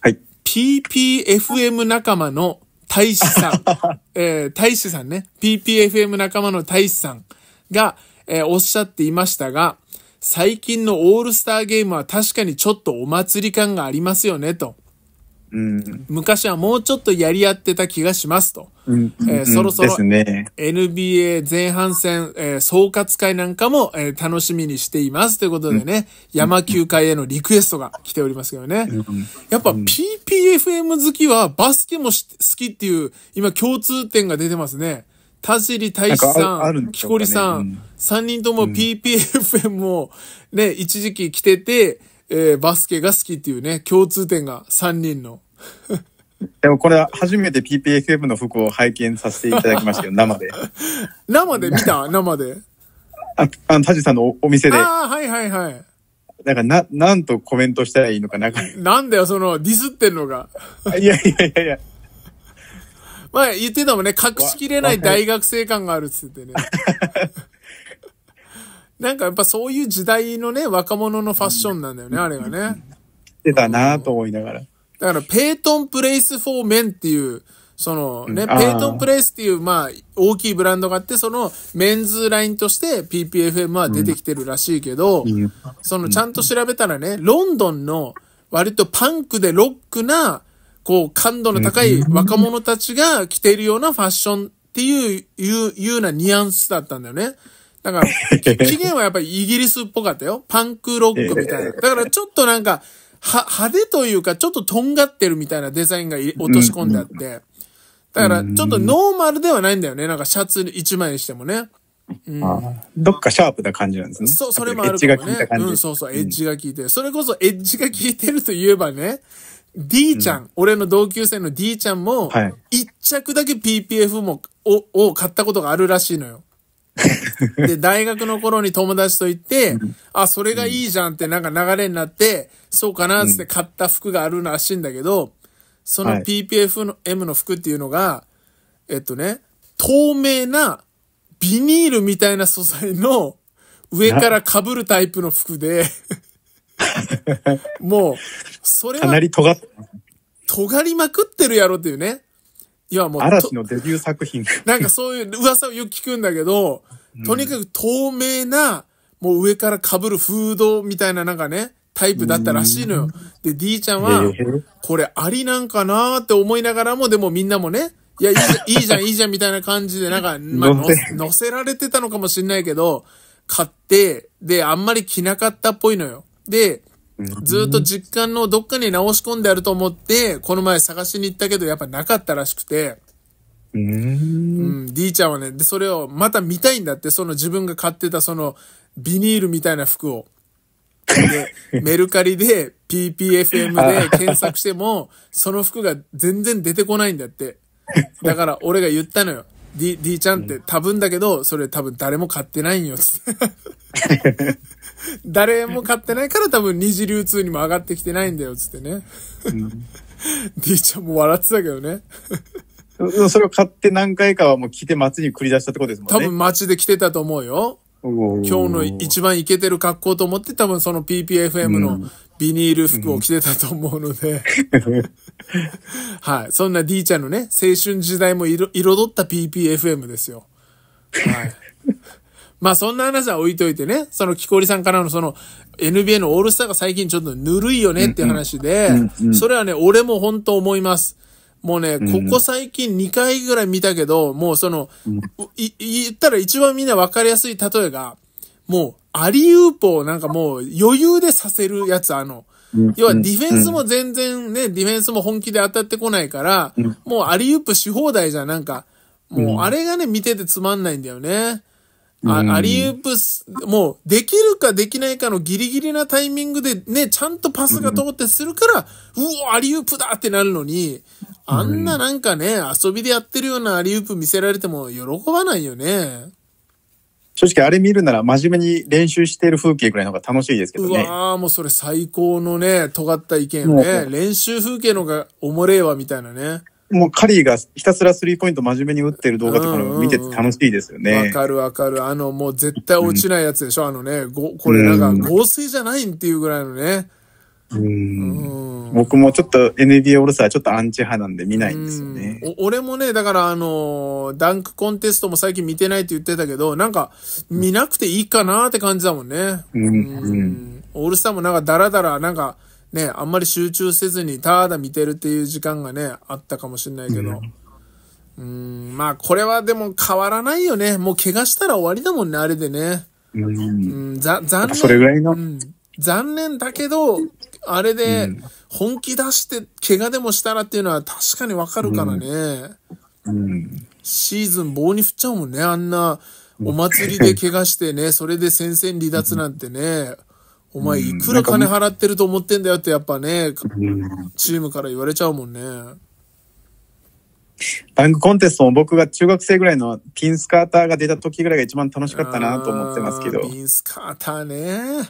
はい。PPFM 仲間の大使さん、<laughs> えー、大使さんね、PPFM 仲間の大使さんが、えー、おっしゃっていましたが、最近のオールスターゲームは確かにちょっとお祭り感がありますよね、と。うん、昔はもうちょっとやり合ってた気がしますと。うんえー、そろそろ NBA 前半戦、えー、総括会なんかも、えー、楽しみにしていますということでね、うん、山球会へのリクエストが来ておりますけどね。うん、やっぱ PPFM 好きはバスケも好きっていう今共通点が出てますね。田尻大志さん、んね、木こりさん、3人とも PPFM をね、一時期来てて、えー、バスケが好きっていうね、共通点が3人の。<laughs> でもこれは初めて p p f f の服を拝見させていただきましたよ、<laughs> 生で。生で見た <laughs> 生で。あ、あの、タジさんのお店で。ああ、はいはいはい。なんか、な、なんとコメントしたらいいのかな。なんだよ、その、ディスってんのが。いやいやいやいや。まあ、言ってたもんね、隠しきれない大学生感があるっつってね。なんかやっぱそういう時代のね、若者のファッションなんだよね、あれがね。出たなと思いながら。だから、ペイトンプレイスフォーメンっていう、そのね、ペイトンプレイスっていう、まあ、大きいブランドがあって、そのメンズラインとして PPFM は出てきてるらしいけど、そのちゃんと調べたらね、ロンドンの割とパンクでロックな、こう、感度の高い若者たちが着ているようなファッションっていう、いう、いうなニュアンスだったんだよね。だから、<laughs> 起源はやっぱりイギリスっぽかったよ。パンクロックみたいな。だからちょっとなんか、は、派手というか、ちょっととんがってるみたいなデザインが落とし込んであって。だから、ちょっとノーマルではないんだよね。なんかシャツ1枚にしてもね。うん、あどっかシャープな感じなんですね。そう、それもあるかもね。エッジが効いた感じ。うん、そうそう、エッジが効いてる。それこそエッジが効いてると言えばね、D ちゃん、うん、俺の同級生の D ちゃんも、一、着だけ PPF も、を、を買ったことがあるらしいのよ。<laughs> で、大学の頃に友達と行って、あ、それがいいじゃんってなんか流れになって、そうかなって買った服があるらしいんだけど、その PPFM の,、M、の服っていうのが、えっとね、透明なビニールみたいな素材の上から被るタイプの服で <laughs> もう、それは。かなり尖っ尖りまくってるやろっていうね。いやもう。嵐のデビュー作品。なんかそういう噂をよく聞くんだけど、とにかく透明な、もう上から被るフードみたいななんかね、タイプだったらしいのよ。で、D ちゃんは、これありなんかなーって思いながらも、でもみんなもね、いや、いいじゃん、いいじゃん、いいじゃんみたいな感じで、なんか、<laughs> まあ、乗せられてたのかもしんないけど、買って、で、あんまり着なかったっぽいのよ。で、ずっと実感のどっかに直し込んであると思って、この前探しに行ったけど、やっぱなかったらしくて、うん。D ちゃんはね、で、それをまた見たいんだって、その自分が買ってたそのビニールみたいな服を。<laughs> で、メルカリで PPFM で検索しても、その服が全然出てこないんだって。だから俺が言ったのよ。D, D ちゃんって多分だけど、それ多分誰も買ってないんよ。<laughs> 誰も買ってないから多分二次流通にも上がってきてないんだよ、つってね。D <laughs> ちゃんも笑ってたけどね。それを買って何回かはもう着て街に繰り出したってことですもんね。多分街で着てたと思うよ。今日の一番イケてる格好と思って多分その PPFM のビニール服を着てたと思うので、うんうん、はい。そんな D ちゃんのね、青春時代も彩った PPFM ですよ。はい。まあそんな話は置いといてね、その木こりさんからのその NBA のオールスターが最近ちょっとぬるいよねっていう話で、それはね、俺も本当思います。もうね、ここ最近2回ぐらい見たけど、うん、もうその、い、言ったら一番みんな分かりやすい例えが、もう、アリウーポをなんかもう余裕でさせるやつ、あの、要はディフェンスも全然ね、ディフェンスも本気で当たってこないから、もうアリウープし放題じゃん、なんか。もうあれがね、見ててつまんないんだよね。あアリウープス、もう、できるかできないかのギリギリなタイミングでね、ちゃんとパスが通ってするから、うお、アリウープだってなるのに、あんななんかね、遊びでやってるようなアリウープ見せられても喜ばないよね。正直あれ見るなら真面目に練習してる風景くらいの方が楽しいですけどね。うわー、もうそれ最高のね、尖った意見ね。練習風景のがおもれえわ、みたいなね。もうカリーがひたすらスリーポイント真面目に打ってる動画とか見てて楽しいですよね。わ、うんうん、かるわかる。あの、もう絶対落ちないやつでしょ、うん、あのね、ご、これなんか合成じゃないんっていうぐらいのね。うん、僕もちょっと NBA オールスターちょっとアンチ派なんで見ないんですよね。俺もね、だからあのダンクコンテストも最近見てないって言ってたけど、なんか見なくていいかなって感じだもんね。うん。うん、オールスターもなんかダラダラ、なんか、ね、あんまり集中せずに、ただ見てるっていう時間がね、あったかもしれないけど。うん、ん、まあ、これはでも変わらないよね。もう怪我したら終わりだもんね、あれでね。うん、うん、ざ残念。それぐらいの、うん。残念だけど、あれで、本気出して、怪我でもしたらっていうのは確かにわかるからね。うん、うん、シーズン棒に振っちゃうもんね、あんな、お祭りで怪我してね、それで戦線離脱なんてね。お前いくら金払ってると思ってんだよってやっぱね、チームから言われちゃうもんね。ダンクコンテストも僕が中学生ぐらいのピンスカーターが出た時ぐらいが一番楽しかったなと思ってますけど。ピンスカーターね。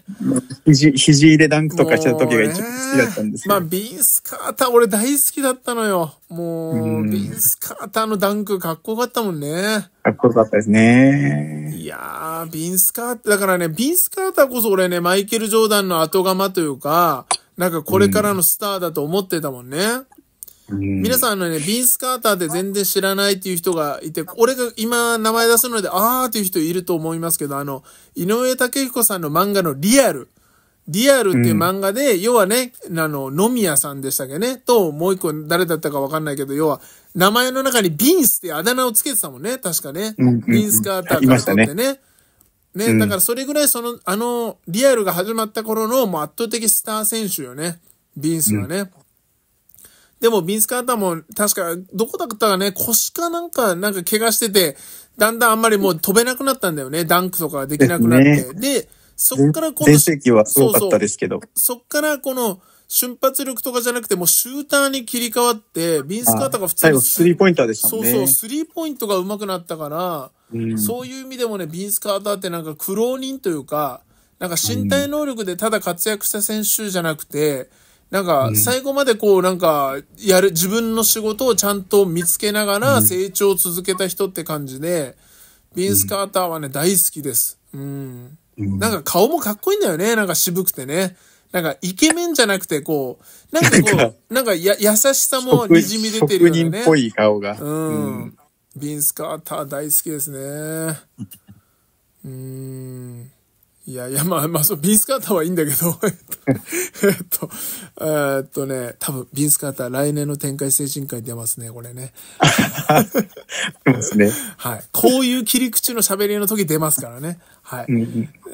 肘、肘入れダンクとかしてた時が一番好きだったんですけど。まあ、ビンスカーター俺大好きだったのよ。もう、うん、ビンスカーターのダンクかっこよかったもんね。かっこよかったですね。いやー、ビンスカーター、だからね、ビンスカーターこそ俺ね、マイケル・ジョーダンの後釜というか、なんかこれからのスターだと思ってたもんね。うん皆さんのね、ビンス・カーターで全然知らないっていう人がいて、俺が今名前出すので、あーっていう人いると思いますけど、あの、井上武彦さんの漫画のリアル。リアルっていう漫画で、うん、要はね、あの、野宮さんでしたっけね、と、もう一個誰だったかわかんないけど、要は、名前の中にビンスってあだ名をつけてたもんね、確かね。うんうんうん、ビンス・カーターから取ってね。ね、うん、だからそれぐらいその、あの、リアルが始まった頃の、もう圧倒的スター選手よね。ビンスはね。うんでも、ビンス・カーターも、確か、どこだったかね、腰かなんか、なんか怪我してて、だんだんあんまりもう飛べなくなったんだよね。ダンクとかできなくなって。でね、で、そっからこの、前はすごかったですけど。そっからこの、瞬発力とかじゃなくて、もうシューターに切り替わって、ビンス・カーターが普通に。最後、スリーポイントでしたね。そうそう、スリーポイントが上手くなったから、うん、そういう意味でもね、ビンス・カーターってなんか苦労人というか、なんか身体能力でただ活躍した選手じゃなくて、うんなんか、最後までこう、なんか、やる、自分の仕事をちゃんと見つけながら成長を続けた人って感じで、ビンス・カーターはね、大好きです。うん。なんか顔もかっこいいんだよね。なんか渋くてね。なんかイケメンじゃなくて、こう、なんかこう、なんかや優しさもにじみ出てるよね。職人っぽい顔が。うん。ビンス・カーター大好きですね。うん。いやいや、まあまあ、そう、ビンスカーターはいいんだけど、<laughs> えっと、えっとね、多分ビンスカーター来年の展開精神科に出ますね、これね。出ますね。はい。こういう切り口の喋りの時出ますからね。はい。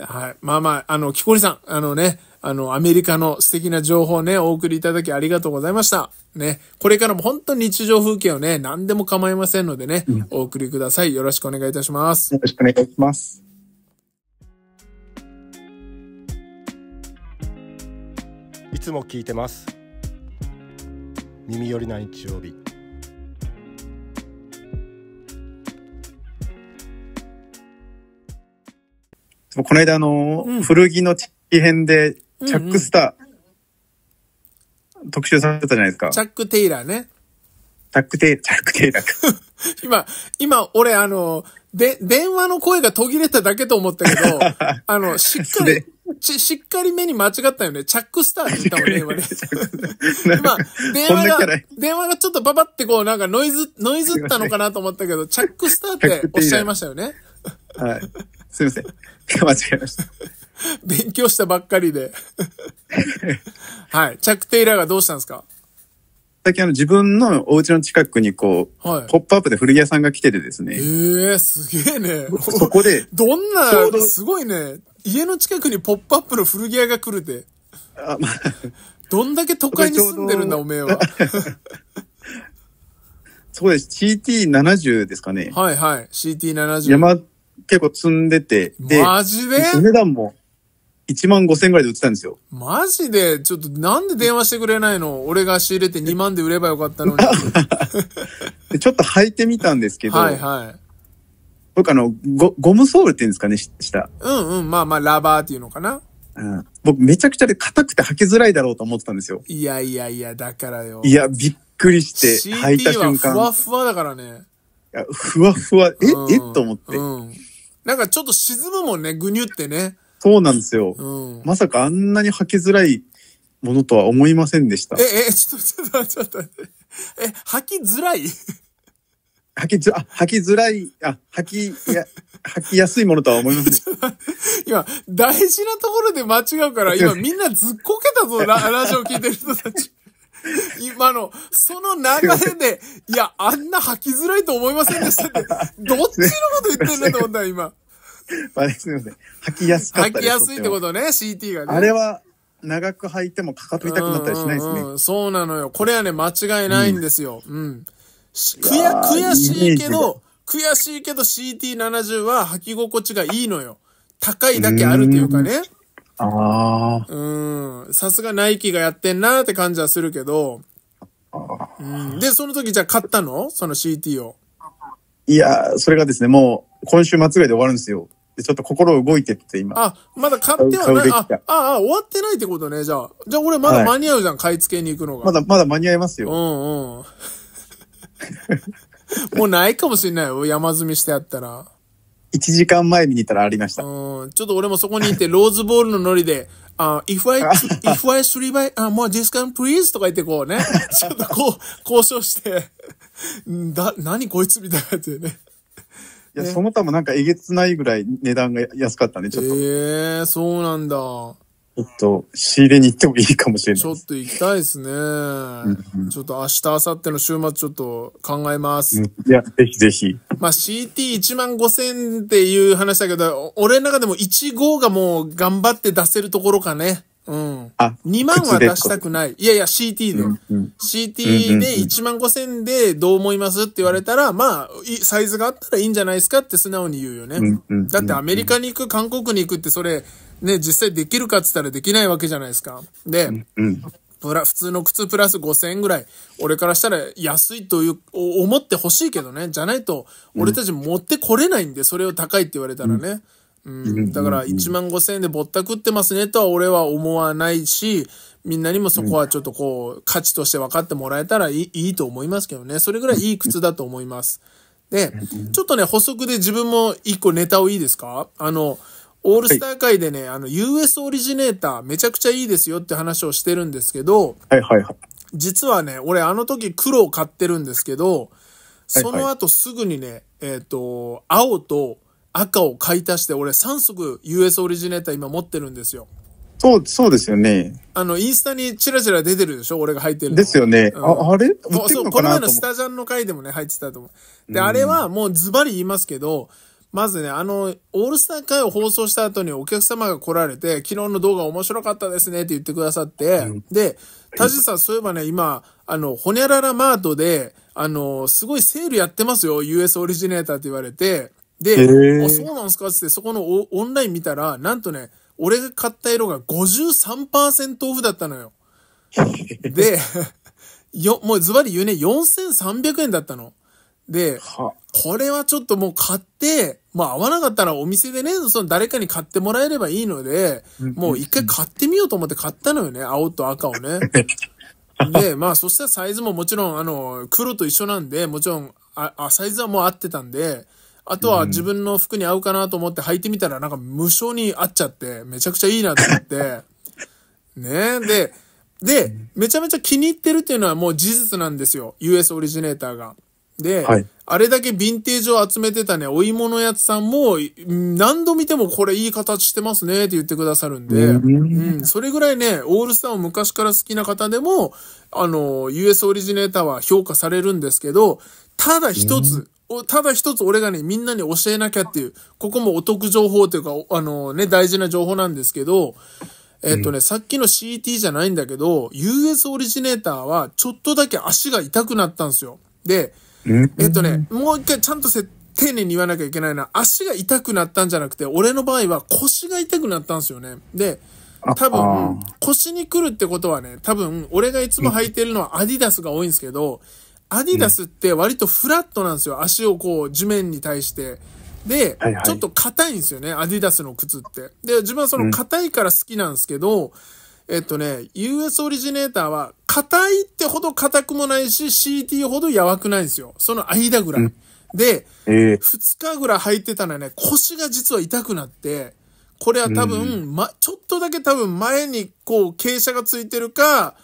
はい。まあまあ、あの、木こりさん、あのね、あの、アメリカの素敵な情報ね、お送りいただきありがとうございました。ね、これからも本当に日常風景をね、何でも構いませんのでね、うん、お送りください。よろしくお願いいたします。よろしくお願いします。いつも聞いてます耳寄りな日曜日この間あの、うん、古着の地域編でチャックスター、うんうん、特集されたじゃないですか。チャック・テイラーね。チャックテイ、チャックテイラー <laughs> 今、今、俺、あの、で、電話の声が途切れただけと思ったけど、<laughs> あの、しっかり、ち、しっかり目に間違ったよね。チャックスターって言ったもんね、<laughs> 今ね。今、<laughs> 電話が、電話がちょっとババってこう、なんかノイズ、ノイズったのかなと思ったけど、チャックスターっておっしゃいましたよね。はい。すいません。<laughs> 間違えました。勉強したばっかりで。はい。チャック・テイラーがどうしたんですか最近あの自分のお家の近くにこう、はい、ポップアップで古着屋さんが来ててですね。ええー、すげえね。そこで。どんな、すごいね。家の近くにポップアップの古着屋が来るで。あ、まあ。どんだけ都会に住んでるんだ、おめえは。<laughs> そうです。CT70 ですかね。はいはい。CT70。山、結構積んでて。で、マジで値段も1万5千ぐらいで売ってたんですよ。マジでちょっとなんで電話してくれないの俺が仕入れて2万で売ればよかったのに。<laughs> ちょっと履いてみたんですけど。はいはい。僕あの、ゴゴムソールっていうんですかね、し下。うんうん、まあまあ、ラバーっていうのかな。うん、僕めちゃくちゃで硬くて履きづらいだろうと思ってたんですよ。いやいやいや、だからよ。いや、びっくりして、履いた瞬間。ふわふわだからね。いやふわふわ、え、うんえと思って。うん。なんかちょっと沈むもんね、ぐにゅってね。そうなんですよ。うん。まさかあんなに履きづらいものとは思いませんでしたえ、。え、ちょっと、ちょっと、ちょっと待って。え、履きづらい履きづ、履きづらい、あ、履き、や、履きやすいものとは思います <laughs> 今、大事なところで間違うから、今みんなずっこけたぞ、ララジオ聞いてる人たち。<laughs> 今の、その流れで、いや、あんな履きづらいと思いませんでしたって、どっちのこと言ってんだと思った今。<laughs> あれ、すみません。履きやすかった履きやすいってことね、CT がね。あれは、長く履いてもかかと痛くなったりしないですね。うんうんうん、そうなのよ。これはね、間違いないんですよ。うん、うん悔しいけど、悔しいけど CT70 は履き心地がいいのよ。高いだけあるっていうかね。ああ。うん。さすがナイキがやってんなーって感じはするけど。うん、で、その時じゃあ買ったのその CT を。いや、それがですね、もう今週末ぐらいで終わるんですよ。で、ちょっと心動いてって今。あ、まだ買ってはない。あ、あ、あ、終わってないってことね、じゃあ。じゃあ俺まだ間に合うじゃん、はい、買い付けに行くのが。まだ、まだ間に合いますよ。うんうん。<laughs> もうないかもしれないよ。山積みしてあったら。1時間前見に行ったらありました。うん。ちょっと俺もそこに行って、ローズボールのノリで、あ、uh, if I, if I s h r e e by, あ、もう d i s c o プ n ー please とか言ってこうね。<laughs> ちょっとこう、交渉して、だ、何こいつみたいなやつでね。いや、ね、その他もなんかえげつないぐらい値段が安かったね、ちょっと。ええー、そうなんだ。ょっと仕入れに行ってもいいかもしれない。ちょっと行きたいですね。ちょっと明日、明後日の週末ちょっと考えます。いや、ぜひぜひ。まあ CT1 万5千っていう話だけど、俺の中でも1号がもう頑張って出せるところかね。うん。あ、2万は出したくない。いやいや、CT で。うんうん、CT で1万5千でどう思いますって言われたら、まあ、サイズがあったらいいんじゃないですかって素直に言うよね。だってアメリカに行く、韓国に行くってそれ、ね、実際できるかっつったらできないわけじゃないですか。で、うん、普通の靴プラス5000円ぐらい、俺からしたら安いという、思ってほしいけどね。じゃないと、俺たち持ってこれないんで、それを高いって言われたらね。うん、だから1万5000円でぼったくってますねとは俺は思わないし、みんなにもそこはちょっとこう、価値として分かってもらえたらいいいいと思いますけどね。それぐらいいい靴だと思います。で、ちょっとね、補足で自分も一個ネタをいいですかあの、オールスター会でね、はい、あの、US オリジネーターめちゃくちゃいいですよって話をしてるんですけど、はいはいはい。実はね、俺あの時黒を買ってるんですけど、その後すぐにね、はいはい、えっ、ー、と、青と赤を買い足して、俺3足 US オリジネーター今持ってるんですよ。そう、そうですよね。あの、インスタにチラチラ出てるでしょ俺が入ってるの。ですよね。うん、あ、あれ売ってのかなそう、この前のスタジャンの回でもね、入ってたと思う。で、うん、あれはもうズバリ言いますけど、まずね、あの、オールスター会を放送した後にお客様が来られて、昨日の動画面白かったですねって言ってくださって、で、田地さん、そういえばね、今、あの、ホニャララマートで、あの、すごいセールやってますよ、US オリジネーターって言われて、で、あ、そうなんすかって、そこのオンライン見たら、なんとね、俺が買った色が53%オフだったのよ。<laughs> で、よ、もうズバリ言うね、4300円だったの。で、これはちょっともう買って、まあ合わなかったらお店でね、その誰かに買ってもらえればいいので、もう一回買ってみようと思って買ったのよね、青と赤をね。<laughs> で、まあそしたらサイズももちろんあの、黒と一緒なんで、もちろん、あ、あサイズはもう合ってたんで、あとは自分の服に合うかなと思って履いてみたらなんか無償に合っちゃって、めちゃくちゃいいなと思って、<laughs> ねで、で、めちゃめちゃ気に入ってるっていうのはもう事実なんですよ。US オリジネーターが。で、はい、あれだけヴィンテージを集めてたね、お芋のやつさんも、何度見てもこれいい形してますねって言ってくださるんで、うん、それぐらいね、オールスターを昔から好きな方でも、あの、US オリジネーターは評価されるんですけど、ただ一つ、ただ一つ俺がね、みんなに教えなきゃっていう、ここもお得情報というか、あのね、大事な情報なんですけど、えっとね、うん、さっきの CT じゃないんだけど、US オリジネーターはちょっとだけ足が痛くなったんですよ。で、えっとね、もう一回ちゃんとせ丁寧に言わなきゃいけないのは、足が痛くなったんじゃなくて、俺の場合は腰が痛くなったんですよね。で、多分、腰に来るってことはね、多分、俺がいつも履いてるのはアディダスが多いんですけど、アディダスって割とフラットなんですよ。足をこう、地面に対して。で、はいはい、ちょっと硬いんですよね、アディダスの靴って。で、自分はその硬いから好きなんですけど、うんえっとね、US オリジネーターは、硬いってほど硬くもないし、CT ほどやくないんですよ。その間ぐらい。うん、で、えー、2日ぐらい履いてたらね、腰が実は痛くなって、これは多分、うん、ま、ちょっとだけ多分前にこう傾斜がついてるか、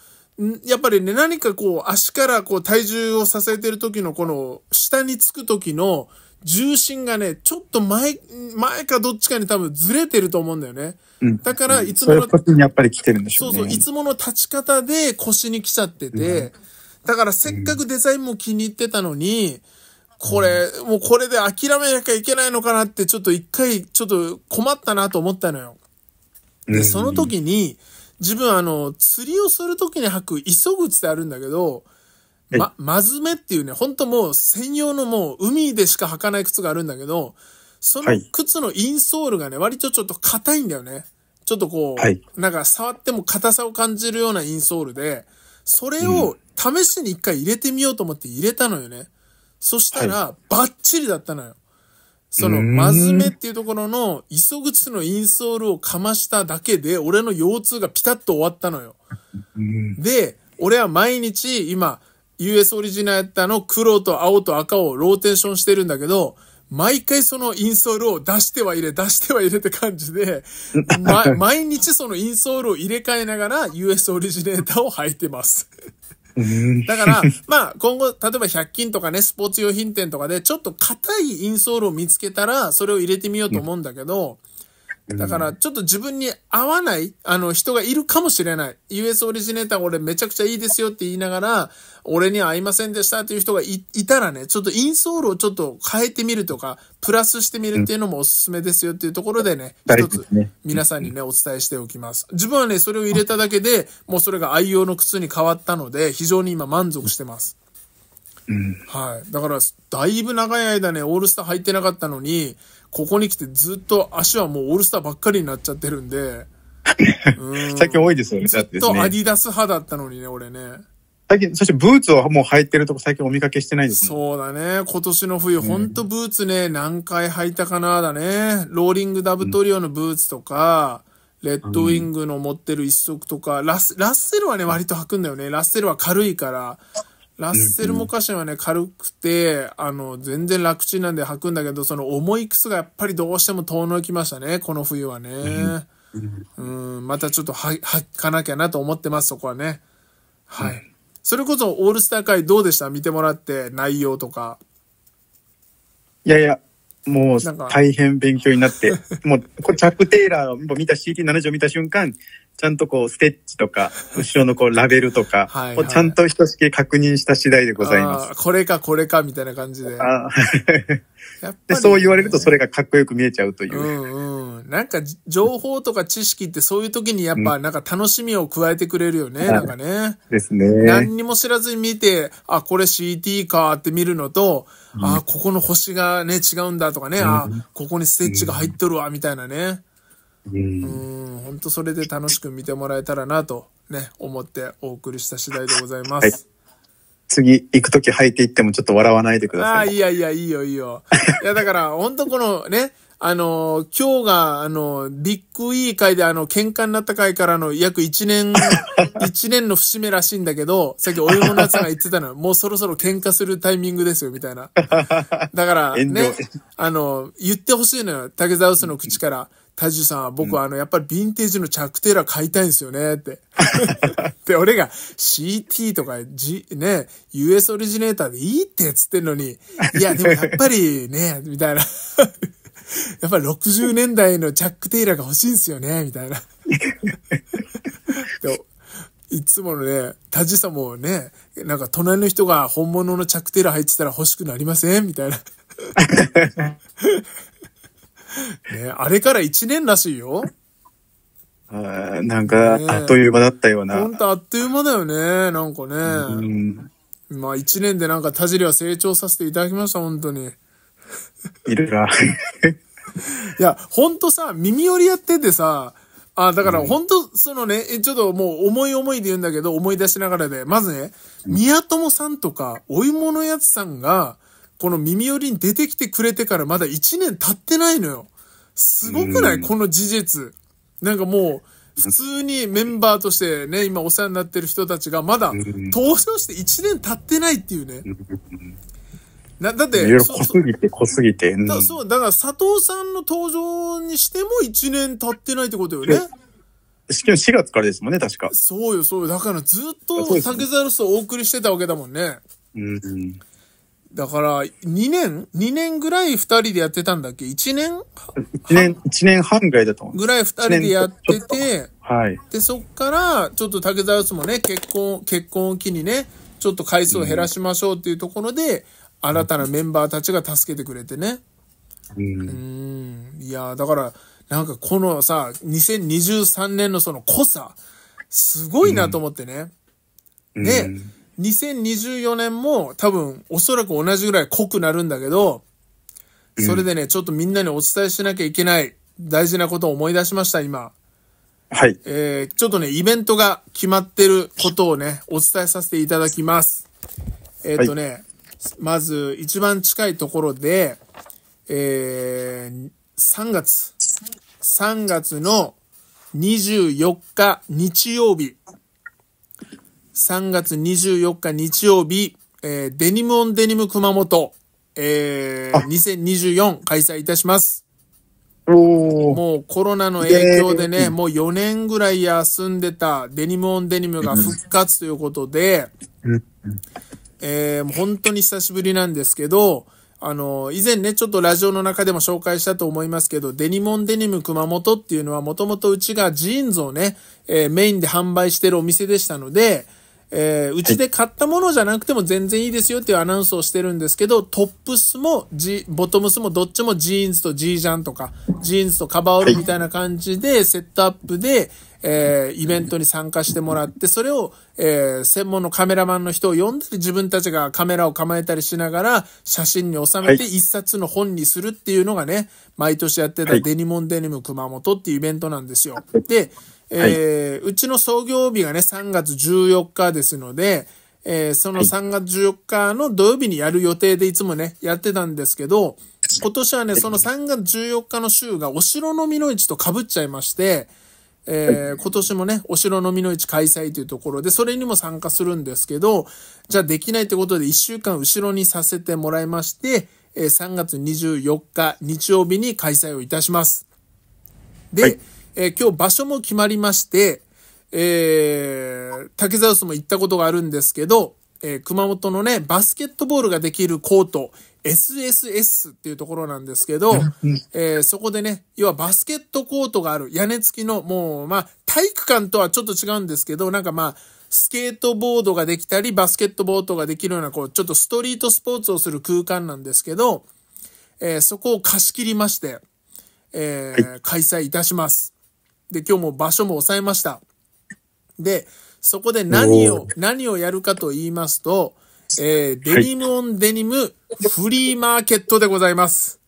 やっぱりね、何かこう足からこう体重を支えてる時のこの下につく時の重心がね、ちょっと前、前かどっちかに多分ずれてると思うんだよね。うん、だから、いつもの、うん、そういうやっぱり来てるんでしょうね。そうそう、いつもの立ち方で腰に来ちゃってて、だからせっかくデザインも気に入ってたのに、これ、もうこれで諦めなきゃいけないのかなって、ちょっと一回、ちょっと困ったなと思ったのよ。で、その時に、自分あの、釣りをする時に履く磯靴ってあるんだけど、ま、まずめっていうね、ほんともう専用のもう海でしか履かない靴があるんだけど、その靴のインソールがね、割とちょっと硬いんだよね。ちょっとこう、はい、なんか触っても硬さを感じるようなインソールで、それを試しに一回入れてみようと思って入れたのよね。そしたら、バッチリだったのよ。その、まずめっていうところの、磯靴のインソールをかましただけで、俺の腰痛がピタッと終わったのよ。で、俺は毎日、今、US オリジナルタの黒と青と赤をローテーションしてるんだけど、毎回そのインソールを出しては入れ、出しては入れって感じで、<laughs> ま、毎日そのインソールを入れ替えながら US オリジネーターを履いてます。だから、まあ今後、例えば100均とかね、スポーツ用品店とかでちょっと硬いインソールを見つけたら、それを入れてみようと思うんだけど、うんだから、ちょっと自分に合わない、あの、人がいるかもしれない。US オリジネーター俺めちゃくちゃいいですよって言いながら、俺には合いませんでしたっていう人がいたらね、ちょっとインソールをちょっと変えてみるとか、プラスしてみるっていうのもおすすめですよっていうところでね、一、つ皆さんにね、お伝えしておきます。自分はね、それを入れただけで、もうそれが愛用の靴に変わったので、非常に今満足してます。うん、はい。だから、だいぶ長い間ね、オールスター入ってなかったのに、ここに来てずっと足はもうオールスターばっかりになっちゃってるんで。ん <laughs> 最近多いですよね、っずっとアディダス派だったのにね、俺ね。最近、そしてブーツをもう履いてるとこ最近お見かけしてないですもそうだね。今年の冬、うん、ほんとブーツね、何回履いたかなだね。ローリングダブトリオのブーツとか、うん、レッドウィングの持ってる一足とか、ラスラッセルはね、割と履くんだよね。ラッセルは軽いから、ラッセルもカシンはね、軽くて、あの、全然楽ちんなんで履くんだけど、その重い靴がやっぱりどうしても遠のきましたね、この冬はね。うん、またちょっと履かなきゃなと思ってます、そこはね。はい。それこそオールスター会どうでした見てもらって、内容とか。いやいや、もう大変勉強になって、もう、これチャック・テイラー、見た CT70 見た瞬間、ちゃんとこう、ステッチとか、<laughs> 後ろのこう、ラベルとか、ちゃんとひとしき確認した次第でございます。これかこれかみたいな感じで。あ <laughs> でそう言われるとそれがかっこよく見えちゃうという。うんうん。なんか、情報とか知識ってそういう時にやっぱ、なんか楽しみを加えてくれるよね、うん、なんかね。ですね。何にも知らずに見て、あ、これ CT かって見るのと、うん、あ、ここの星がね、違うんだとかね、うん、あ、ここにステッチが入っとるわ、みたいなね。うん、本当それで楽しく見てもらえたらなとね、思ってお送りした次第でございます。はい、次、行くとき履いていってもちょっと笑わないでください。ああ、いやいや、いいよいいよ。いや、だから、本当このね、あの、今日が、あの、ビッグイー会で、あの、喧嘩になった回からの約1年、1 <laughs> 年の節目らしいんだけど、さっきお湯のやつが言ってたのは、もうそろそろ喧嘩するタイミングですよ、みたいな。だから、<laughs> ね、あの、言ってほしいのよ、竹沢さんの口から。タジさん、は僕はあの、やっぱりヴィンテージのチャックテーラー買いたいんですよね、って。<laughs> で、俺が CT とか、G、ね、US オリジネーターでいいってつってんのに、いや、でもやっぱりね、みたいな <laughs> やっぱり60年代のチャック・テイラーが欲しいんですよね、みたいな。いつものね、タジさもね、なんか隣の人が本物のチャック・テイラー入ってたら欲しくなりませんみたいな。ね、あれから1年らしいよ。あなんか、あっという間だったような。ほんとあっという間だよね、なんかね。うん、まあ1年でなんか田尻は成長させていただきました、本当に。いるな。いや、ほんとさ、耳寄りやっててさ、あ、だからほんと、そのね、ちょっともう思い思いで言うんだけど、思い出しながらで、まずね、宮友さんとか、お芋のやつさんが、この耳寄りに出てきてくれてからまだ1年経ってないのよ。すごくないこの事実。なんかもう、普通にメンバーとしてね、今お世話になってる人たちがまだ登場して1年経ってないっていうね。だって、いろいろ濃すぎて、濃すぎて。だそう、だから佐藤さんの登場にしても1年経ってないってことよね。しかも4月からですもんね、確か。そうよ、そうよ。だからずっと竹沢ルスをお送りしてたわけだもんね。うん、うん。だから、2年 ?2 年ぐらい2人でやってたんだっけ ?1 年 ?1 年、一年半ぐらいだと思う。ぐらい2人でやってて、はい。で、そっから、ちょっと竹沢ルスもね、結婚、結婚を機にね、ちょっと回数を減らしましょうっていうところで、うん新たなメンバーたちが助けてくれてね。うん。うんいや、だから、なんかこのさ、2023年のその濃さ、すごいなと思ってね。うん、で、2024年も多分おそらく同じぐらい濃くなるんだけど、それでね、ちょっとみんなにお伝えしなきゃいけない大事なことを思い出しました、今。はい。えー、ちょっとね、イベントが決まってることをね、お伝えさせていただきます。えっ、ー、とね、はい、まず一番近いところで、えー、3月、3月の24日日曜日、3月24日日曜日、えー、デニムオンデニム熊本、えー、2024開催いたします。もうコロナの影響でね、もう4年ぐらい休んでたデニムオンデニムが復活ということで、えー、もう本当に久しぶりなんですけど、あの、以前ね、ちょっとラジオの中でも紹介したと思いますけど、デニモンデニム熊本っていうのはもともとうちがジーンズをね、えー、メインで販売してるお店でしたので、えー、うちで買ったものじゃなくても全然いいですよっていうアナウンスをしてるんですけど、トップスもジ、ボトムスもどっちもジーンズとジージャンとか、ジーンズとカバーオールみたいな感じで、セットアップで、えー、イベントに参加してもらって、それを、えー、専門のカメラマンの人を呼んだり、自分たちがカメラを構えたりしながら、写真に収めて一冊の本にするっていうのがね、毎年やってたデニモンデニム熊本っていうイベントなんですよ。で、えー、うちの創業日がね、3月14日ですので、えー、その3月14日の土曜日にやる予定でいつもね、やってたんですけど、今年はね、その3月14日の週がお城の美の市とかぶっちゃいまして、えー、今年もね、お城のみの市開催というところで、それにも参加するんですけど、じゃあできないってことで1週間後ろにさせてもらいまして、えー、3月24日日曜日に開催をいたします。で、はい、えー、今日場所も決まりまして、えー、竹沢市も行ったことがあるんですけど、えー、熊本のね、バスケットボールができるコート、SSS っていうところなんですけど、えー、そこでね、要はバスケットコートがある屋根付きの、もう、まあ、体育館とはちょっと違うんですけど、なんかまあ、スケートボードができたり、バスケットボートができるような、こう、ちょっとストリートスポーツをする空間なんですけど、えー、そこを貸し切りまして、えー開催いたします。で、今日も場所も抑えました。で、そこで何を、何をやるかと言いますと、えー、デニムオンデニムフリーマーケットでございます。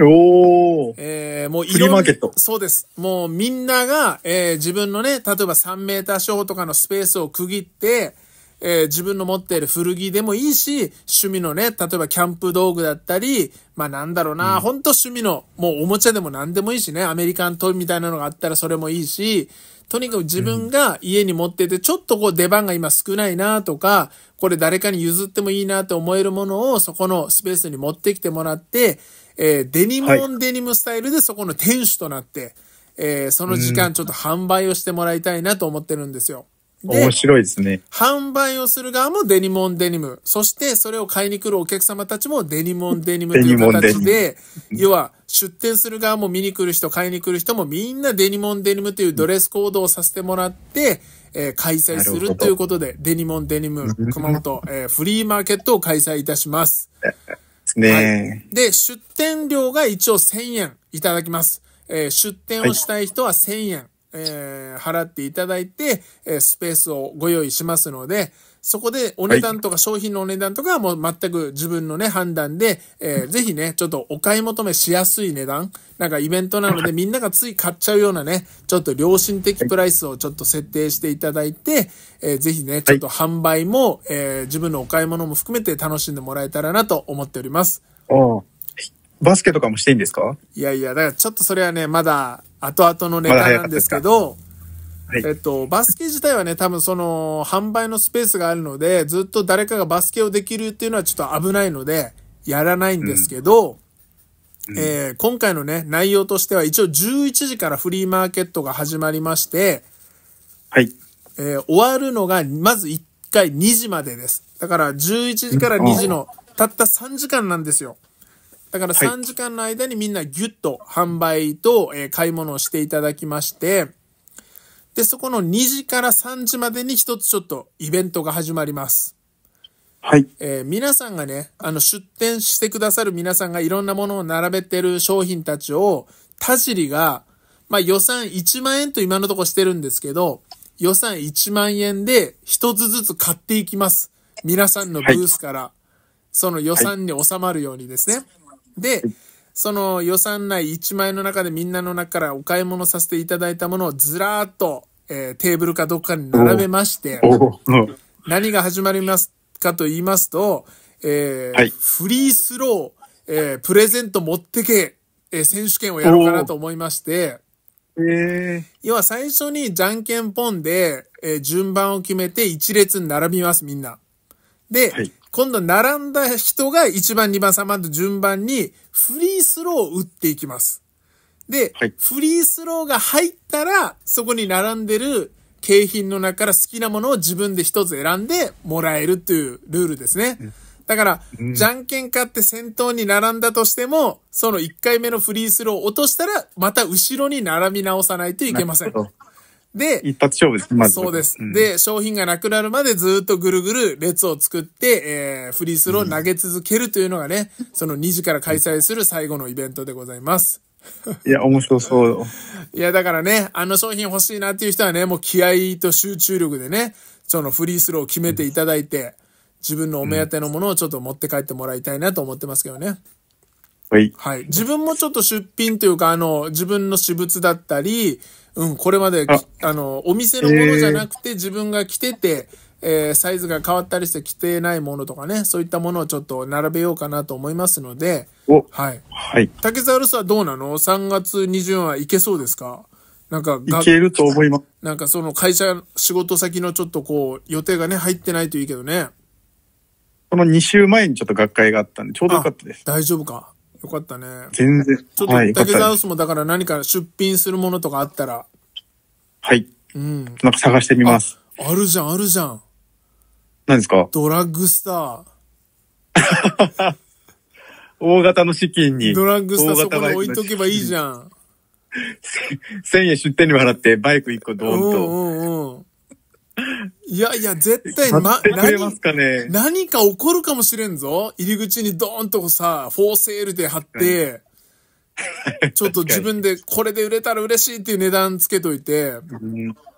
おー。えー、もういろんな、そうです。もうみんなが、えー、自分のね、例えば3メーター四方とかのスペースを区切って、えー、自分の持っている古着でもいいし、趣味のね、例えばキャンプ道具だったり、まあなんだろうな、うん、ほんと趣味の、もうおもちゃでも何でもいいしね、アメリカントイみたいなのがあったらそれもいいし、とにかく自分が家に持ってて、ちょっとこう出番が今少ないなとか、これ誰かに譲ってもいいなと思えるものをそこのスペースに持ってきてもらって、えー、デニムオンデニムスタイルでそこの店主となって、えー、その時間ちょっと販売をしてもらいたいなと思ってるんですよ。面白いですね。販売をする側もデニモンデニム。そしてそれを買いに来るお客様たちもデニモンデニムという形で、要は出店する側も見に来る人、買いに来る人もみんなデニモンデニムというドレスコードをさせてもらって、えー、開催するということで、デニモンデニム熊本、えー、フリーマーケットを開催いたします。ね、はい、で、出店料が一応1000円いただきます。えー、出店をしたい人は1000円。はいえー、払っていただいて、えー、スペースをご用意しますので、そこでお値段とか商品のお値段とかはもう全く自分のね、判断で、えー、ぜひね、ちょっとお買い求めしやすい値段、なんかイベントなのでみんながつい買っちゃうようなね、ちょっと良心的プライスをちょっと設定していただいて、えー、ぜひね、ちょっと販売も、えー、自分のお買い物も含めて楽しんでもらえたらなと思っております。バスケとかもしていいんですかいやいや、だからちょっとそれはね、まだ後々のネタなんですけど、はい、えっと、バスケ自体はね、多分その、販売のスペースがあるので、ずっと誰かがバスケをできるっていうのはちょっと危ないので、やらないんですけど、うん、えー、今回のね、内容としては一応11時からフリーマーケットが始まりまして、はい。えー、終わるのが、まず1回2時までです。だから11時から2時の、たった3時間なんですよ。だから3時間の間にみんなギュッと販売と、え買い物をしていただきまして、で、そこの2時から3時までに一つちょっとイベントが始まります。はい。えー、皆さんがね、あの、出店してくださる皆さんがいろんなものを並べてる商品たちを、田尻が、まあ予算1万円と今のとこしてるんですけど、予算1万円で一つずつ買っていきます。皆さんのブースから、はい、その予算に収まるようにですね。はいで、その予算内1万円の中でみんなの中からお買い物させていただいたものをずらーっと、えー、テーブルかどっかに並べまして、何が始まりますかと言いますと、えーはい、フリースロー、えー、プレゼント持ってけ、えー、選手権をやろうかなと思いまして、えー、要は最初にじゃんけんポンで、えー、順番を決めて一列に並びます、みんな。で、はい、今度並んだ人が1番、2番、3番と順番にフリースローを打っていきます。で、はい、フリースローが入ったら、そこに並んでる景品の中から好きなものを自分で一つ選んでもらえるというルールですね。だから、うん、じゃんけん勝って先頭に並んだとしても、その1回目のフリースローを落としたら、また後ろに並び直さないといけません。で、一発勝負です、まず。そうです、うん、で、商品がなくなるまでずっとぐるぐる列を作って、えー、フリースローを投げ続けるというのがね、うん、その2時から開催する最後のイベントでございます。いや、面白そう <laughs> いや、だからね、あの商品欲しいなっていう人はね、もう気合と集中力でね、そのフリースローを決めていただいて、自分のお目当てのものをちょっと持って帰ってもらいたいなと思ってますけどね。うんはい。はい。自分もちょっと出品というか、あの、自分の私物だったり、うん、これまで、あの、お店のものじゃなくて自分が着てて、えー、サイズが変わったりして着てないものとかね、そういったものをちょっと並べようかなと思いますので、はい。はい。竹沢さんはどうなの ?3 月2日はいけそうですかなんか、いけると思います。なんかその会社、仕事先のちょっとこう、予定がね、入ってないといいけどね。この2週前にちょっと学会があったんで、ちょうどよかったです。大丈夫か。よかったね。全然。ちょっと、竹ザウスもだから何か出品するものとかあったら。はい。うん。なんか探してみます。あるじゃん、あるじゃん。何ですかドラッグスター。大型の資金に。ドラッグスターそこに置いとけばいいじゃん。1000円出店料払ってバイク1個ドーンと。うんうんうん。いやいや、絶対な、ね、何か起こるかもしれんぞ。入り口にドーンとさ、フォーセールで貼って、ちょっと自分でこれで売れたら嬉しいっていう値段つけといて、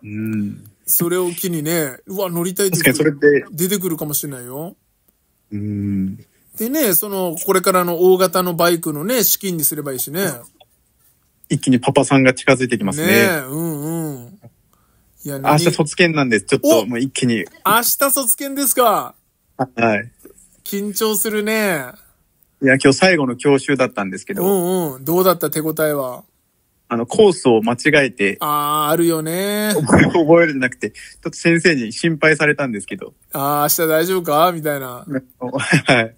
うんそれを機にね、うわ、乗りたいって出てくるかもしれないよ。うんでね、その、これからの大型のバイクのね、資金にすればいいしね。一気にパパさんが近づいてきますね。ねうんうん。いや、明日卒検なんで、ちょっともう一気に。明日卒検ですかはい。緊張するね。いや、今日最後の教習だったんですけど。うんうん。どうだった手応えは。あの、コースを間違えて。ああ、あるよね。覚えるんじゃなくて、ちょっと先生に心配されたんですけど。ああ、明日大丈夫かみたいな。<laughs> はい。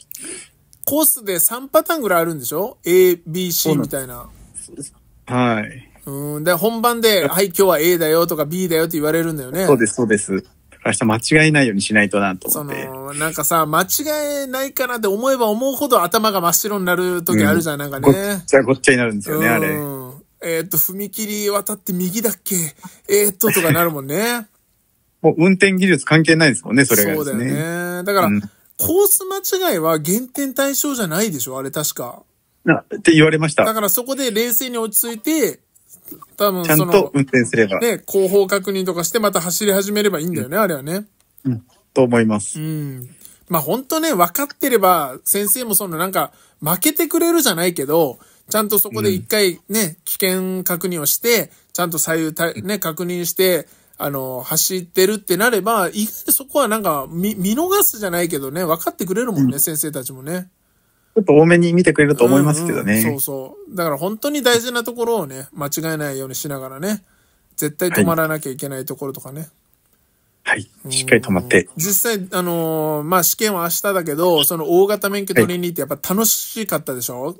コースで3パターンぐらいあるんでしょ ?A、B、C みたいな。はい。うん。で、本番で、<laughs> はい、今日は A だよとか B だよって言われるんだよね。そうです、そうです。明日間違えないようにしないとなと思って。その、なんかさ、間違えないかなって思えば思うほど頭が真っ白になる時あるじゃん、うん、なんかね。ごっちゃごっちゃになるんですよね、あれ。えっ、と、踏切渡って右だっけえー、っと、とかなるもんね。もう運転技術関係ないですもんね、それが、ね、そうだよね。だから、うん、コース間違いは減点対象じゃないでしょ、あれ確か。って言われました。だからそこで冷静に落ち着いて、多分ちゃんと運転すれば。ね、後方確認とかしてまた走り始めればいいんだよね、うん、あれはね。うん、と思います。うん。まあ本当ね、分かってれば、先生もそのなんか、負けてくれるじゃないけど、ちゃんとそこで一回ね、うん、危険確認をして、ちゃんと左右ね、確認して、あの、走ってるってなれば、意外とそこはなんか見、見逃すじゃないけどね、分かってくれるもんね、うん、先生たちもね。ちょっと多めに見てくれると思いますけどね、うんうん。そうそう。だから本当に大事なところをね、間違えないようにしながらね、絶対止まらなきゃいけないところとかね。はい。しっかり止まって。実際、あのー、まあ、試験は明日だけど、その大型免許取りに行ってやっぱ楽しかったでしょ、はい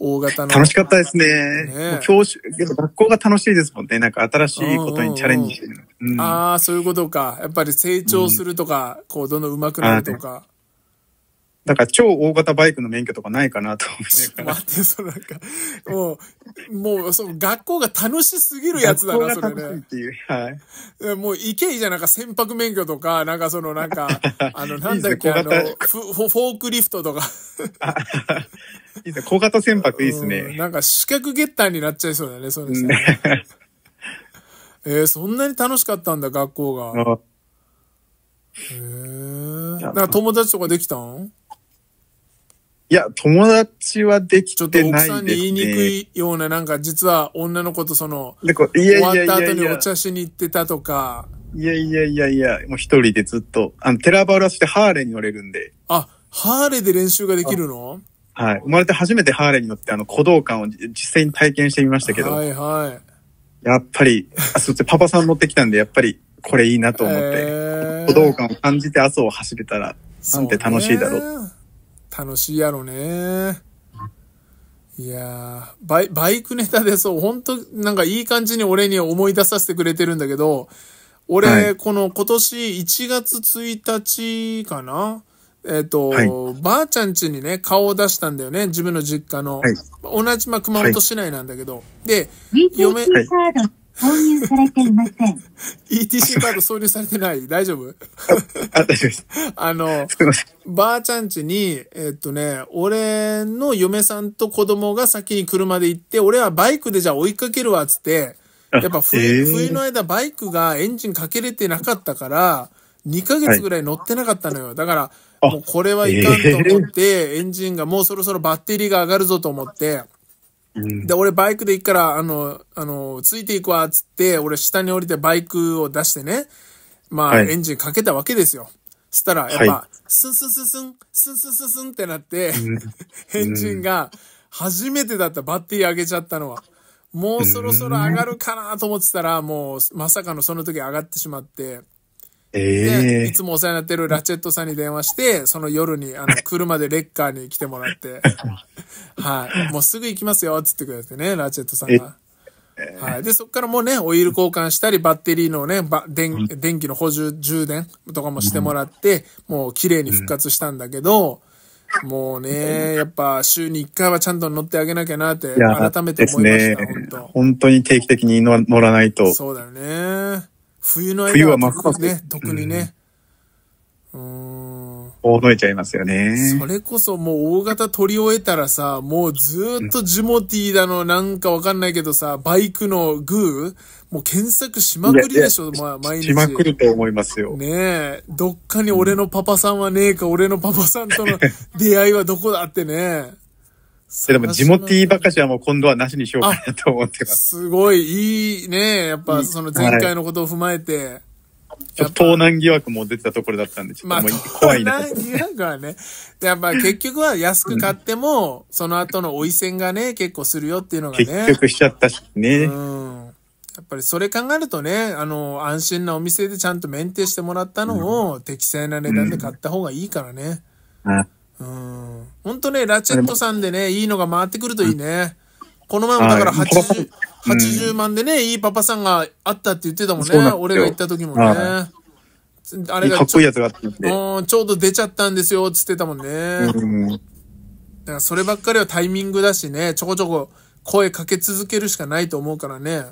大型の。楽しかったですね。ね教師、学校が楽しいですもんね。なんか新しいことにチャレンジしてる。ああ、そういうことか。やっぱり成長するとか、うん、こう、どんどん上手くなるとか。だから超大型バイクの免許とかないかなと思って。待って、そのなんか、もう、もう、その学校が楽しすぎるやつだな、それね。っていう。はい。もう、いけいじゃなんか船舶免許とか、なんかそのなんか、<laughs> あの、なんだっけ、いいあのフ、フォークリフトとか。<laughs> いいね、小型船舶いいですね、なんか資格ゲッターになっちゃいそうだね、そうですね。<laughs> えー、そんなに楽しかったんだ、学校が。へえー。なんか友達とかできたんいや、友達はできてないです、ね、ちょっと奥さんに言いにくいような、なんか実は女の子とその、終わった後にお茶しに行ってたとか。いやいやいやいや、もう一人でずっと、あの、テラバウラしてハーレーに乗れるんで。あ、ハーレーで練習ができるのはい。生まれて初めてハーレーに乗って、あの、鼓動感を実際に体験してみましたけど。はいはい。やっぱり、あ、そうパパさん乗ってきたんで、やっぱりこれいいなと思って、鼓動感を感じて朝を走れたら、なんて楽しいだろう。楽しいやろね。いやー、バイ、バイクネタでそう、本当なんかいい感じに俺に思い出させてくれてるんだけど、俺、はい、この今年1月1日かなえっ、ー、と、はい、ばあちゃん家にね、顔を出したんだよね、自分の実家の。はい、同じ、まあ、熊本市内なんだけど。で、嫁、挿入されていません。ETC カード挿入されてない大丈夫あ、大丈夫 <laughs> あの、ばあちゃん家に、えー、っとね、俺の嫁さんと子供が先に車で行って、俺はバイクでじゃあ追いかけるわ、つって、やっぱ冬,、冬の間バイクがエンジンかけれてなかったから、2ヶ月ぐらい乗ってなかったのよ。はい、だから、もうこれはいかんと思って、エンジンがもうそろそろバッテリーが上がるぞと思って、で、俺バイクで行くから、あの、あの、ついていくわ、っつって、俺下に降りてバイクを出してね、まあ、はい、エンジンかけたわけですよ。そしたら、やっぱ、スンスンスンスン、スンスンスンスンってなって、うん、<laughs> エンジンが初めてだったバッテリー上げちゃったのは。もうそろそろ上がるかなと思ってたら、もうまさかのその時上がってしまって、ええいつもお世話になってるラチェットさんに電話して、その夜に、あの、<laughs> 車でレッカーに来てもらって、<laughs> はい、もうすぐ行きますよ、つってくれてね、ラチェットさんが。はい。で、そこからもうね、オイル交換したり、バッテリーのね、ば電電気の補充、充電とかもしてもらって、もう綺麗に復活したんだけど、うん、もうね、やっぱ週に1回はちゃんと乗ってあげなきゃなって、改めて思いました、ね、本当。本当に定期的に乗らないと。そうだよね。冬の間は特にね、特にね。うん。驚いちゃいますよね。それこそもう大型取り終えたらさ、もうずっとジモティーだの、なんかわかんないけどさ、バイクのグー、もう検索しまくりでしょ、まあ、毎日。しまくると思いますよ。ねえ、どっかに俺のパパさんはねえか、俺のパパさんとの出会いはどこだってね。でも、地元ティーばかしはもう今度はなしにしようかなと思ってます。すごい、いいね。やっぱ、その前回のことを踏まえて。ちょっと盗難疑惑も出てたところだったんで、ちょっと怖いな、まあ。盗難疑惑はね。やっぱ <laughs> 結局は安く買っても、うん、その後の追い戦がね、結構するよっていうのがね。結局しちゃったしね。うん。やっぱりそれ考えるとね、あの、安心なお店でちゃんと免停してもらったのを、適正な値段で買った方がいいからね。うん、うんうん。本当ね、ラチェットさんでね、いいのが回ってくるといいね。この前もだから80、80万でね、いいパパさんがあったって言ってたもんね。ん俺が行った時もね。あれがかっこいいやつがあって、うん、ちょうど出ちゃったんですよ、つってたもんね。うん、だからそればっかりはタイミングだしね、ちょこちょこ声かけ続けるしかないと思うからね。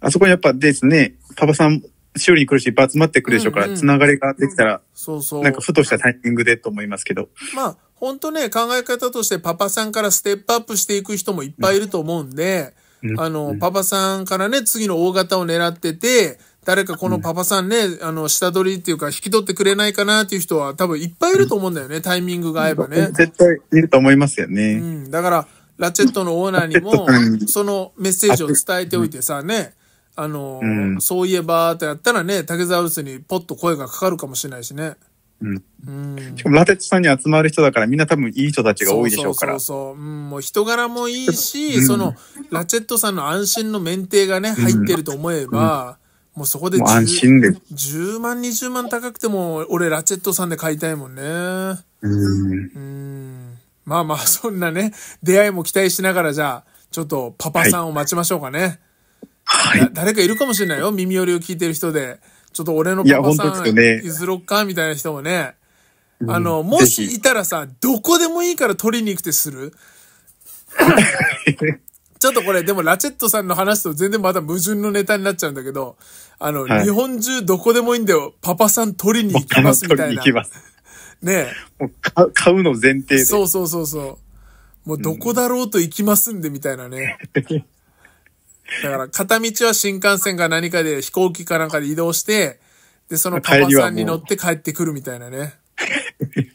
あそこにやっぱですね、パパさん修理に来る人いっぱい集まってくるでしょうから、うんうん、がりができたら、うん、そうそう。なんかふとしたタイミングでと思いますけど。まあ、本当ね、考え方としてパパさんからステップアップしていく人もいっぱいいると思うんで、うん、あの、パパさんからね、次の大型を狙ってて、誰かこのパパさんね、うん、あの、下取りっていうか、引き取ってくれないかなっていう人は多分いっぱいいると思うんだよね、タイミングが合えばね。絶対いると思いますよね。うん。だから、ラチェットのオーナーにも、そのメッセージを伝えておいてさ、ね、あの、うん、そういえば、とやったらね、竹沢臼にポッと声がかかるかもしれないしね。うん。うん、しかも、ラテツさんに集まる人だから、みんな多分いい人たちが多いでしょうから。そうそうそう。うん、もう人柄もいいし、うん、その、ラチェットさんの安心の免停がね、入ってると思えば、もうそこで安心で10万、20万高くても、俺、ラチェットさんで買いたいもんね。うん。まあまあ、そんなね、出会いも期待しながら、じゃあ、ちょっとパパさんを待ちましょうかね。はいはい、誰かいるかもしれないよ。耳寄りを聞いてる人で。ちょっと俺のパパさん譲ろっかみたいな人もね。うん、あの、もしいたらさ、どこでもいいから取りに行くってする <laughs> ちょっとこれ、でもラチェットさんの話と全然また矛盾のネタになっちゃうんだけど、あの、はい、日本中どこでもいいんだよ、パパさん取りに行きますみたいな。取りに行きます。ねえ。もう買うの前提で。そうそうそうそう。もうどこだろうと行きますんでみたいなね。う <laughs> んだから、片道は新幹線か何かで飛行機かなんかで移動して、で、そのパパさんに乗って帰ってくるみたいなね。<laughs>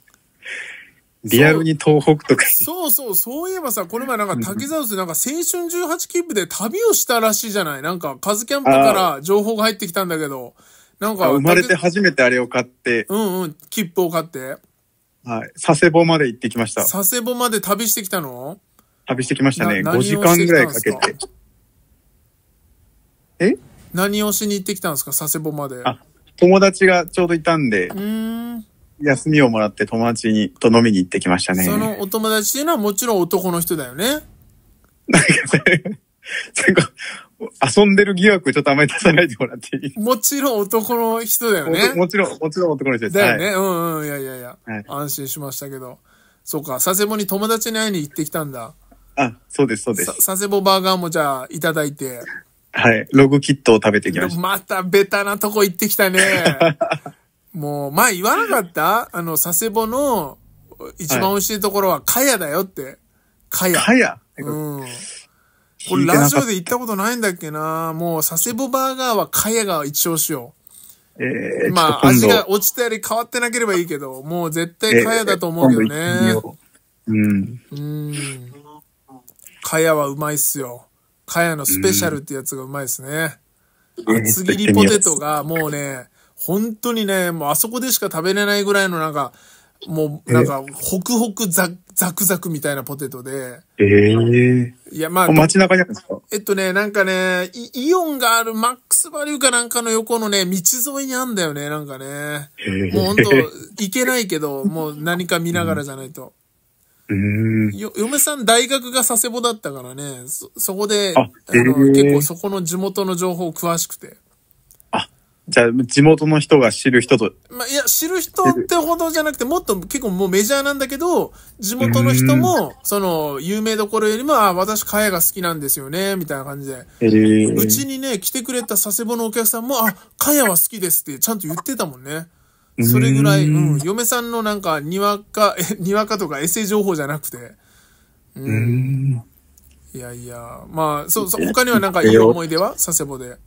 リアルに東北とかそうそう、そういえばさ、この前なんか滝沢てなんか青春18切符で旅をしたらしいじゃないなんか、カズキャンプから情報が入ってきたんだけど、なんか。生まれて初めてあれを買って。うんうん、切符を買って。はい。佐世保まで行ってきました。佐世保まで旅してきたの旅してきましたね。5時間ぐらいかけて。え何をしに行ってきたんですか佐世保まで。あ、友達がちょうどいたんで、うん休みをもらって友達にと飲みに行ってきましたね。そのお友達っていうのはもちろん男の人だよね。<laughs> なんかそれ、なんか、遊んでる疑惑ちょっとあんまり出さないでもらっていいもちろん男の人だよね。もちろん、もちろん男の人です。だよね。はい、うんうん。いやいやいや、はい、安心しましたけど。そうか、佐世保に友達に会いに行ってきたんだ。あ、そうです、そうです。佐世保バーガーもじゃあいただいて。はい。ログキットを食べてきました。またベタなとこ行ってきたね。<laughs> もう、前言わなかったあの、佐世保の一番美味しいところは、かやだよって。かや。かやうん。これラジオで行ったことないんだっけなもう、佐世保バーガーはかやが一押しよう。ええー、まあ、味が落ちたり変わってなければいいけど、もう絶対かやだと思うけどね。えー、ううん。うん。かやはうまいっすよ。かやのスペシャルってやつがうまいですね。厚切りポテトがもうね、本当にね、もうあそこでしか食べれないぐらいのなんか、もうなんか、ホクホクザザクザクみたいなポテトで。ええー、いや、まあ。街中じゃですかえっとね、なんかねイ、オンがあるマックスバリューかなんかの横のね、道沿いにあんだよね、なんかね。えー、もうほんと、行けないけど、もう何か見ながらじゃないと。よ、嫁さん大学が佐世保だったからね、そ、そこで、あの、結構そこの地元の情報詳しくて。あ、じゃあ、地元の人が知る人と。まあ、いや、知る人ってほどじゃなくて、もっと結構もうメジャーなんだけど、地元の人も、その、有名どころよりも、あ、私、かやが好きなんですよね、みたいな感じで。うちにね、来てくれた佐世保のお客さんも、あ、かやは好きですって、ちゃんと言ってたもんね。それぐらい、うん、嫁さんのなんか、にわか、<laughs> にわかとかエッセイ情報じゃなくて、うん。うんいやいや、まあ、そうそう、他にはなんかいい思い出は佐世保で。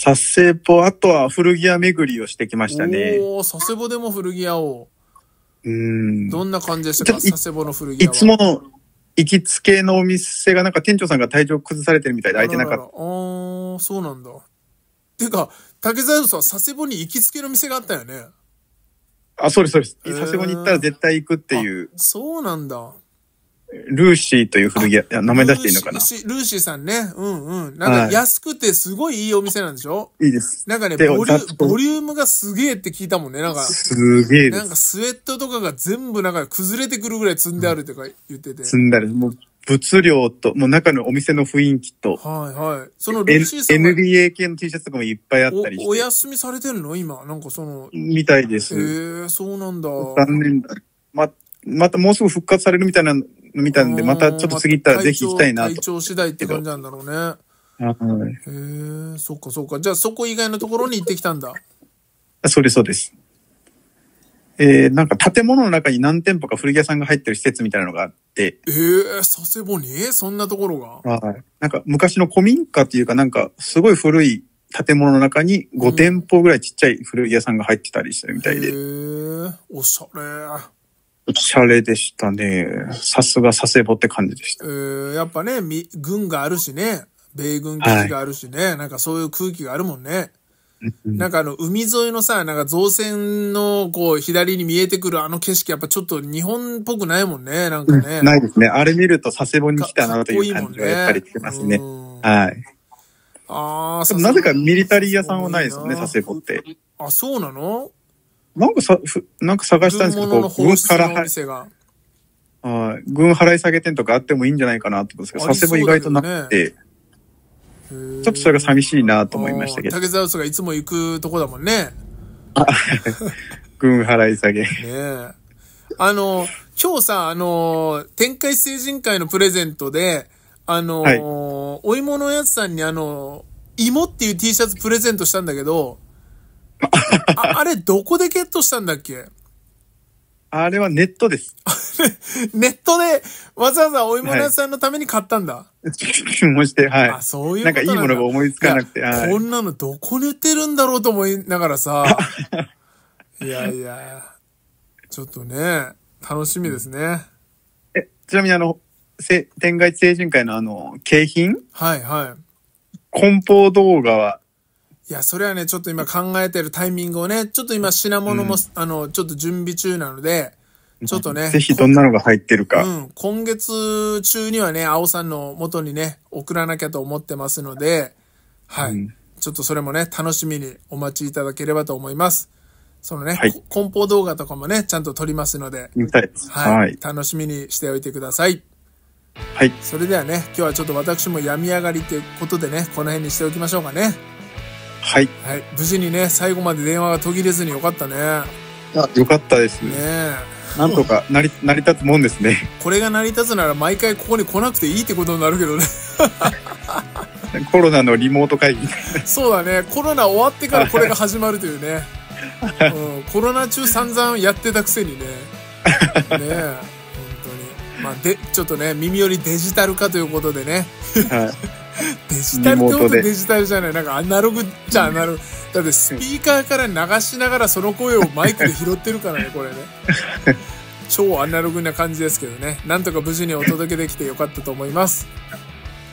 佐世保、あとは古着屋巡りをしてきましたね。おー、佐世保でも古着屋を。うん。どんな感じでしたか佐世保の古着屋いつも、行きつけのお店がなんか店長さんが体調崩されてるみたいで開いてなかった。ああ、そうなんだ。てか、竹沢さん、佐世保に行きつけの店があったよね。あ、そうです、そうです。佐世保に行ったら絶対行くっていう。そうなんだ。ルーシーという古着屋、名前出していいのかなルーシーさんね。うんうん。なんか安くてすごいいいお店なんでしょ、はい、いいです。なんかね、ボリュボリュームがすげえって聞いたもんね。なんか、すげえなんかスウェットとかが全部なんか崩れてくるぐらい積んであるとか言ってて。うん、積んである。もう物量と、もう中のお店の雰囲気と。はいはい。そのルーシーさん、N、b a 系の T シャツとかもいっぱいあったりして。おお休みされてんの今。なんかその。みたいです。へえ、そうなんだ。残念だ。ま、またもうすぐ復活されるみたいな、の見たんで、またちょっと次行ったらぜひ行きたいなと。ま、体調次第って感じなんだろうね。はい。へえ、そっかそっか。じゃあそこ以外のところに行ってきたんだ。そうです、そうです。えー、なんか建物の中に何店舗か古着屋さんが入ってる施設みたいなのがあって。ええー、佐世保にそんなところがはい。なんか昔の古民家っていうかなんかすごい古い建物の中に5店舗ぐらいちっちゃい古着屋さんが入ってたりしてるみたいで。へ、うん、えー、おしゃれ。おしゃれでしたね。さすが佐世保って感じでした。えー、やっぱね、軍があるしね、米軍基地があるしね、はい、なんかそういう空気があるもんね。なんかあの、海沿いのさ、なんか造船の、こう、左に見えてくるあの景色、やっぱちょっと日本っぽくないもんね、なんかね。うん、ないですね。あれ見ると佐世保に来たなという感じはやっぱりしてますね。いいねはい。ああ、なぜかミリタリー屋さんはないですよね、佐世保って。あ、そうなのなんかさ、なんか探したんですけど、軍からはい。軍払い下げ店とかあってもいいんじゃないかなってことですけど、佐世保意外となくて。ちょっとそれが寂しいなと思いましたけど。竹沢さんがいつも行くとこだもんね。軍払い下げ。<laughs> ねえ。あの、今日さ、あの、展開成人会のプレゼントで、あの、はい、お芋のやつさんにあの、芋っていう T シャツプレゼントしたんだけど、<laughs> ああれどこでゲットしたんだっけあれはネットです。<laughs> ネットでわざわざお芋屋さんのために買ったんだ。はい、注して、はい。あ、そういうなんかいいものが思いつかなくて、はい、こんなのどこに売ってるんだろうと思いながらさ。<laughs> いやいや、ちょっとね、楽しみですね。え、ちなみにあの、せ天外精人会のあの、景品はいはい。梱包動画はいや、それはね、ちょっと今考えてるタイミングをね、ちょっと今品物も、うん、あの、ちょっと準備中なので、ちょっとね。ぜひどんなのが入ってるか。うん。今月中にはね、青さんの元にね、送らなきゃと思ってますので、はい。うん、ちょっとそれもね、楽しみにお待ちいただければと思います。そのね、はい、梱包動画とかもね、ちゃんと撮りますので。見たいです。はい。はい、楽しみにしておいてください。はい。それではね、今日はちょっと私も病み上がりということでね、この辺にしておきましょうかね。はい、はい、無事にね最後まで電話が途切れずによかったねあよかったですねなんとか成り成り立つもんですねこれが成り立つなら毎回ここに来なくていいってことになるけどねコロナのリモート会議そうだねコロナ終わってからこれが始まるというね、うん、コロナ中散々やってたくせにねねえまあ、でちょっとね耳よりデジタル化ということでね、はい、<laughs> デジタルってことデジタルじゃないなんかアナログじゃアナログだってスピーカーから流しながらその声をマイクで拾ってるからねこれね <laughs> 超アナログな感じですけどねなんとか無事にお届けできてよかったと思います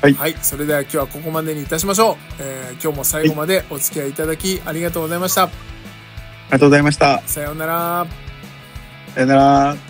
はい、はい、それでは今日はここまでにいたしましょう、えー、今日も最後までお付き合いいただきありがとうございました、ありがとうございましたさようならさようなら